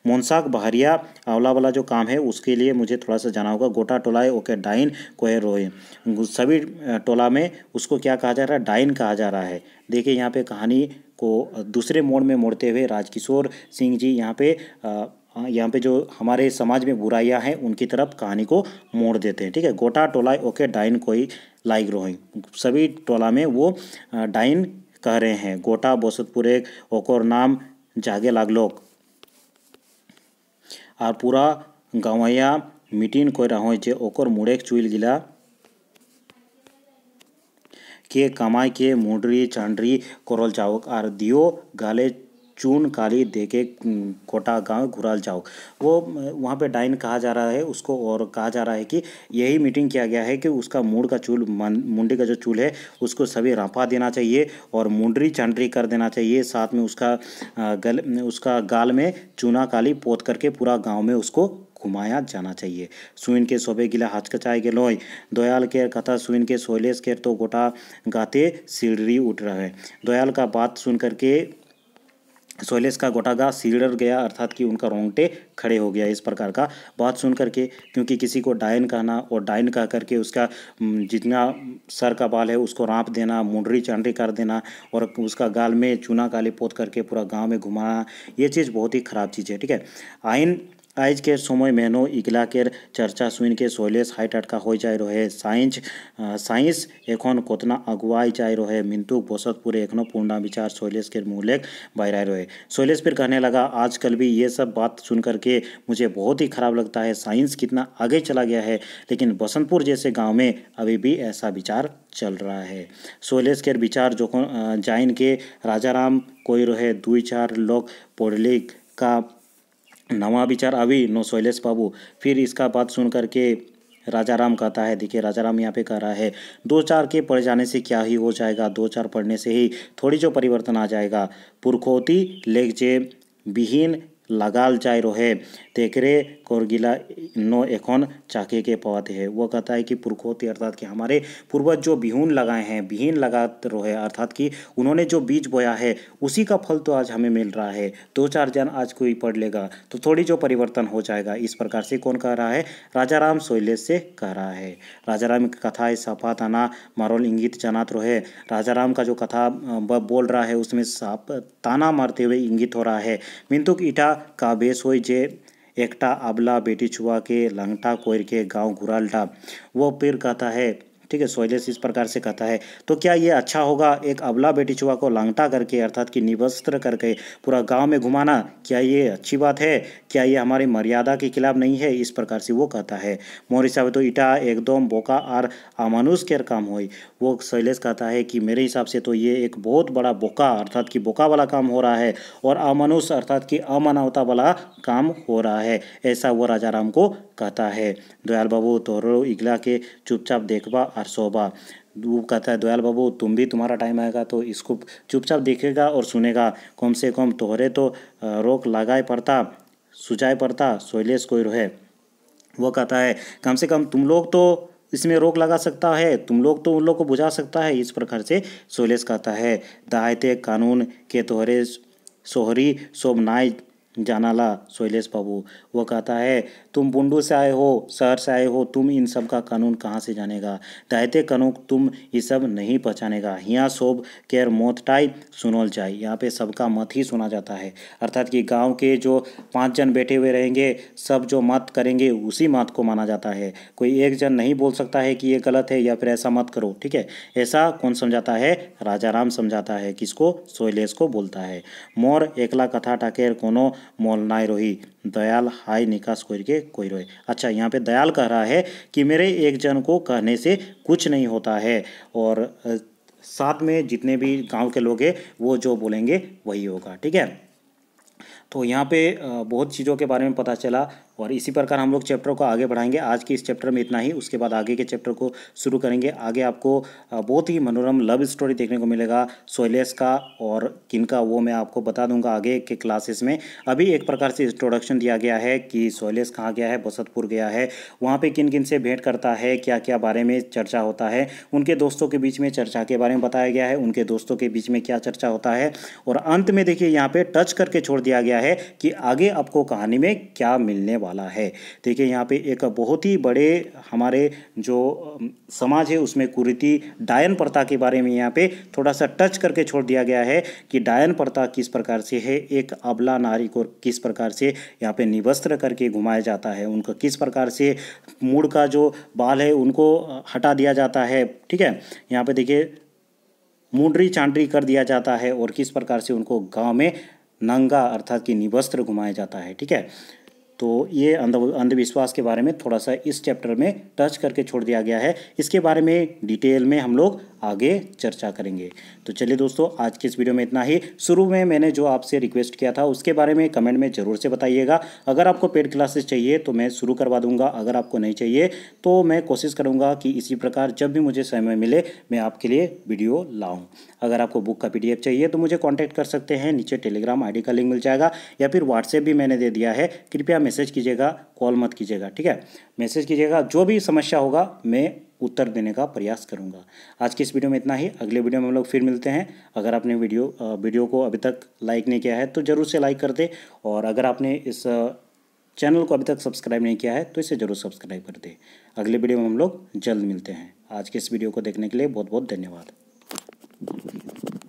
मोनसाक बहरिया आंवला वाला जो काम है उसके लिए मुझे थोड़ा सा जाना होगा गोटा टोला है ओके डाइन कोहे रोहे सभी टोला में उसको क्या कहा जा रहा है डाइन कहा जा रहा है देखिए यहाँ पे कहानी को दूसरे मोड़ में मोड़ते हुए राजकिशोर सिंह जी यहाँ पे आ, यहाँ पे जो हमारे समाज में बुराइयाँ हैं उनकी तरफ कहानी को मोड़ देते हैं ठीक है गोटा टोला ओके डाइन कोई लाइक रोहिंग सभी टोला में वो डाइन कह रहे हैं गोटा बोसतपुरे ओकर नाम जागे लागलोक और पूरा गवैया मीटिंग कर रहा जे ओकर मुड़ेक चुल गिला के कमाई के मुंडरी चांडरी करल जाओक और दियो गाले चून काली दे के कोटा गांव घुराल जाओ वो वहाँ पे डाइन कहा जा रहा है उसको और कहा जा रहा है कि यही मीटिंग किया गया है कि उसका मूड का चूल मुंडी का जो चूल है उसको सभी रंपा देना चाहिए और मुंडरी चांडरी कर देना चाहिए साथ में उसका गल उसका गाल में चूना काली पोत करके पूरा गाँव में उसको घुमाया जाना चाहिए सुइन के शोभे गिला हचकचाए गए लोय दयाल केर कथा सुइन के सोयलेस केर तो गोटा गाते सीढ़ी उठ रहे दयाल का बात सुन करके सोयलेस का गोटागा सीडर गया अर्थात कि उनका रोंगटे खड़े हो गया इस प्रकार का बात सुन करके क्योंकि किसी को डायन कहना और डायन कह करके उसका जितना सर का बाल है उसको राँप देना मुंडरी चांडरी कर देना और उसका गाल में चूना काली पोत करके पूरा गांव में घुमाना ये चीज़ बहुत ही ख़राब चीज़ है ठीक है आयन आज के समय আজকের সময় মেনো ইগলাকের চর্চা শুনকে শৈলেশ হাইটাটকা হয়ে যাই রহে সাইন্স সাইন্স এখন কতনা আগুয়াই যাই রহে मिंटू बोसतपुरे एखनो पूर्णा विचार शैलेश के मूलेख बहरा रहे शैलेश फिर कहने लगा आजकल भी ये सब बात सुन करके मुझे बहुत ही खराब लगता है साइंस कितना आगे चला गया है लेकिन बसंतपुर जैसे गाँव में अभी भी ऐसा विचार चल रहा है शैलेश के विचार जो जाइन के राजाराम कोई रहे दुई चार लोग पौडलिक का नवा विचार अभी नो शैलेश बाबू फिर इसका बात सुन करके राजा राम कहता है देखिए राजा राम यहाँ पे कह रहा है दो चार के पढ़ जाने से क्या ही हो जाएगा दो चार पढ़ने से ही थोड़ी जो परिवर्तन आ जाएगा पुरखोती जे विहीन लगाल चाय रोहे तेकरे कोरगिला नो एखन चाके के पवाते है वो कहता है कि पुरखोती अर्थात कि हमारे पूर्वज जो बिहून लगाए हैं बिहीन लगा रोहे अर्थात कि उन्होंने जो बीज बोया है उसी का फल तो आज हमें मिल रहा है दो चार जन आज कोई पढ़ लेगा तो थोड़ी जो परिवर्तन हो जाएगा इस प्रकार से कौन कह रहा है राजा राम सोयले से कह रहा है राजा राम की कथा है सफा ताना मारोल इंगित जनात रोहे राजा राम का जो कथा बोल रहा है उसमें साप ताना मारते हुए इंगित हो रहा है मिंतुक ईटा बेस हो जे एकटा अबला बेटी छुआ के लंगटा कोयर के गांव घुरालटा वो पीर कहता है ठीक है सोयलेस इस प्रकार से कहता है तो क्या ये अच्छा होगा एक अबला बेटी चुहा को लांगटा करके अर्थात कि निवस्त्र करके पूरा गाँव में घुमाना क्या ये अच्छी बात है क्या ये हमारी मर्यादा के खिलाफ नहीं है इस प्रकार से वो कहता है मोरिशा हिसाब तो ईटा एकदम बोका और अमानुष केर काम हो वो शैलेश कहता है कि मेरे हिसाब से तो ये एक बहुत बड़ा बोका अर्थात कि बोका वाला काम हो रहा है और अमानुष अर्थात कि अमानवता वाला काम हो रहा है ऐसा वो राजा राम को कहता है दयाल बाबू तोहरो इगला के चुपचाप देखवा हर शोभा वो कहता है दयाल बाबू तुम भी तुम्हारा टाइम आएगा तो इसको चुपचाप देखेगा और सुनेगा कम से कम तोहरे तो रोक लगाए पड़ता सुझाए पड़ता शैलेश कोई रोहे वो कहता है कम से कम तुम लोग तो इसमें रोक लगा सकता है तुम लोग तो उन लोग को बुझा सकता है इस प्रकार से सोलेस कहता है दायते कानून के तोहरे सोहरी जाना जानाला शैलेश बाबू वो कहता है तुम बुंडू से आए हो शहर से आए हो तुम इन सब का कानून कहाँ से जानेगा तहते कानून तुम ये सब नहीं पहचानेगा हिया सोब केयर मौत टाई सुनोल जाए यहाँ पे सबका मत ही सुना जाता है अर्थात कि गाँव के जो पाँच जन बैठे हुए रहेंगे सब जो मत करेंगे उसी मत को माना जाता है कोई एक जन नहीं बोल सकता है कि ये गलत है या फिर ऐसा मत करो ठीक है ऐसा कौन समझाता है राजा राम समझाता है किसको सोयलेस को बोलता है मोर एकला कथा टाकेर कोनो मोल नाय रोही दयाल हाई निकास कोई के कोई रोए अच्छा यहाँ पे दयाल कह रहा है कि मेरे एक जन को कहने से कुछ नहीं होता है और साथ में जितने भी गांव के लोग हैं वो जो बोलेंगे वही होगा ठीक है तो यहाँ पे बहुत चीज़ों के बारे में पता चला और इसी प्रकार हम लोग चैप्टर को आगे बढ़ाएंगे आज के इस चैप्टर में इतना ही उसके बाद आगे के चैप्टर को शुरू करेंगे आगे आपको बहुत ही मनोरम लव स्टोरी देखने को मिलेगा सोयलेस का और किन का वो मैं आपको बता दूंगा आगे के क्लासेस में अभी एक प्रकार से इंट्रोडक्शन दिया गया है कि सोयलेस कहाँ गया है बसतपुर गया है वहाँ पर किन किन से भेंट करता है क्या क्या बारे में चर्चा होता है उनके दोस्तों के बीच में चर्चा के बारे में बताया गया है उनके दोस्तों के बीच में क्या चर्चा होता है और अंत में देखिए यहाँ पर टच करके छोड़ दिया गया है कि आगे आपको कहानी में क्या मिलने वाला वाला है देखिए यहाँ पे एक बहुत ही बड़े हमारे जो समाज है उसमें कुरीति डायन प्रथा के बारे में यहाँ पे थोड़ा सा टच करके छोड़ दिया गया है कि डायन प्रथा किस प्रकार से है एक अबला नारी को किस प्रकार से यहाँ पे निवस्त्र करके घुमाया जाता है उनका किस प्रकार से मूड़ का जो बाल है उनको हटा दिया जाता है ठीक है यहाँ पे देखिए मुंडरी चांडरी कर दिया जाता है और किस प्रकार से उनको गांव में नंगा अर्थात कि निवस्त्र घुमाया जाता है ठीक है तो ये अंध अंधविश्वास के बारे में थोड़ा सा इस चैप्टर में टच करके छोड़ दिया गया है इसके बारे में डिटेल में हम लोग आगे चर्चा करेंगे तो चलिए दोस्तों आज के इस वीडियो में इतना ही शुरू में मैंने जो आपसे रिक्वेस्ट किया था उसके बारे में कमेंट में ज़रूर से बताइएगा अगर आपको पेड क्लासेस चाहिए तो मैं शुरू करवा दूंगा अगर आपको नहीं चाहिए तो मैं कोशिश करूंगा कि इसी प्रकार जब भी मुझे समय मिले मैं आपके लिए वीडियो लाऊँ अगर आपको बुक का पी चाहिए तो मुझे कॉन्टैक्ट कर सकते हैं नीचे टेलीग्राम आई का लिंक मिल जाएगा या फिर व्हाट्सएप भी मैंने दे दिया है कृपया मैसेज कीजिएगा कॉल मत कीजिएगा ठीक है मैसेज कीजिएगा जो भी समस्या होगा मैं उत्तर देने का प्रयास करूंगा आज की इस वीडियो में इतना ही अगले वीडियो में हम लोग फिर मिलते हैं अगर आपने वीडियो वीडियो को अभी तक लाइक नहीं किया है तो ज़रूर से लाइक कर दे और अगर आपने इस चैनल को अभी तक सब्सक्राइब नहीं किया है तो इसे ज़रूर सब्सक्राइब कर दे अगले वीडियो में हम लोग जल्द मिलते हैं आज के इस वीडियो को देखने के लिए बहुत बहुत धन्यवाद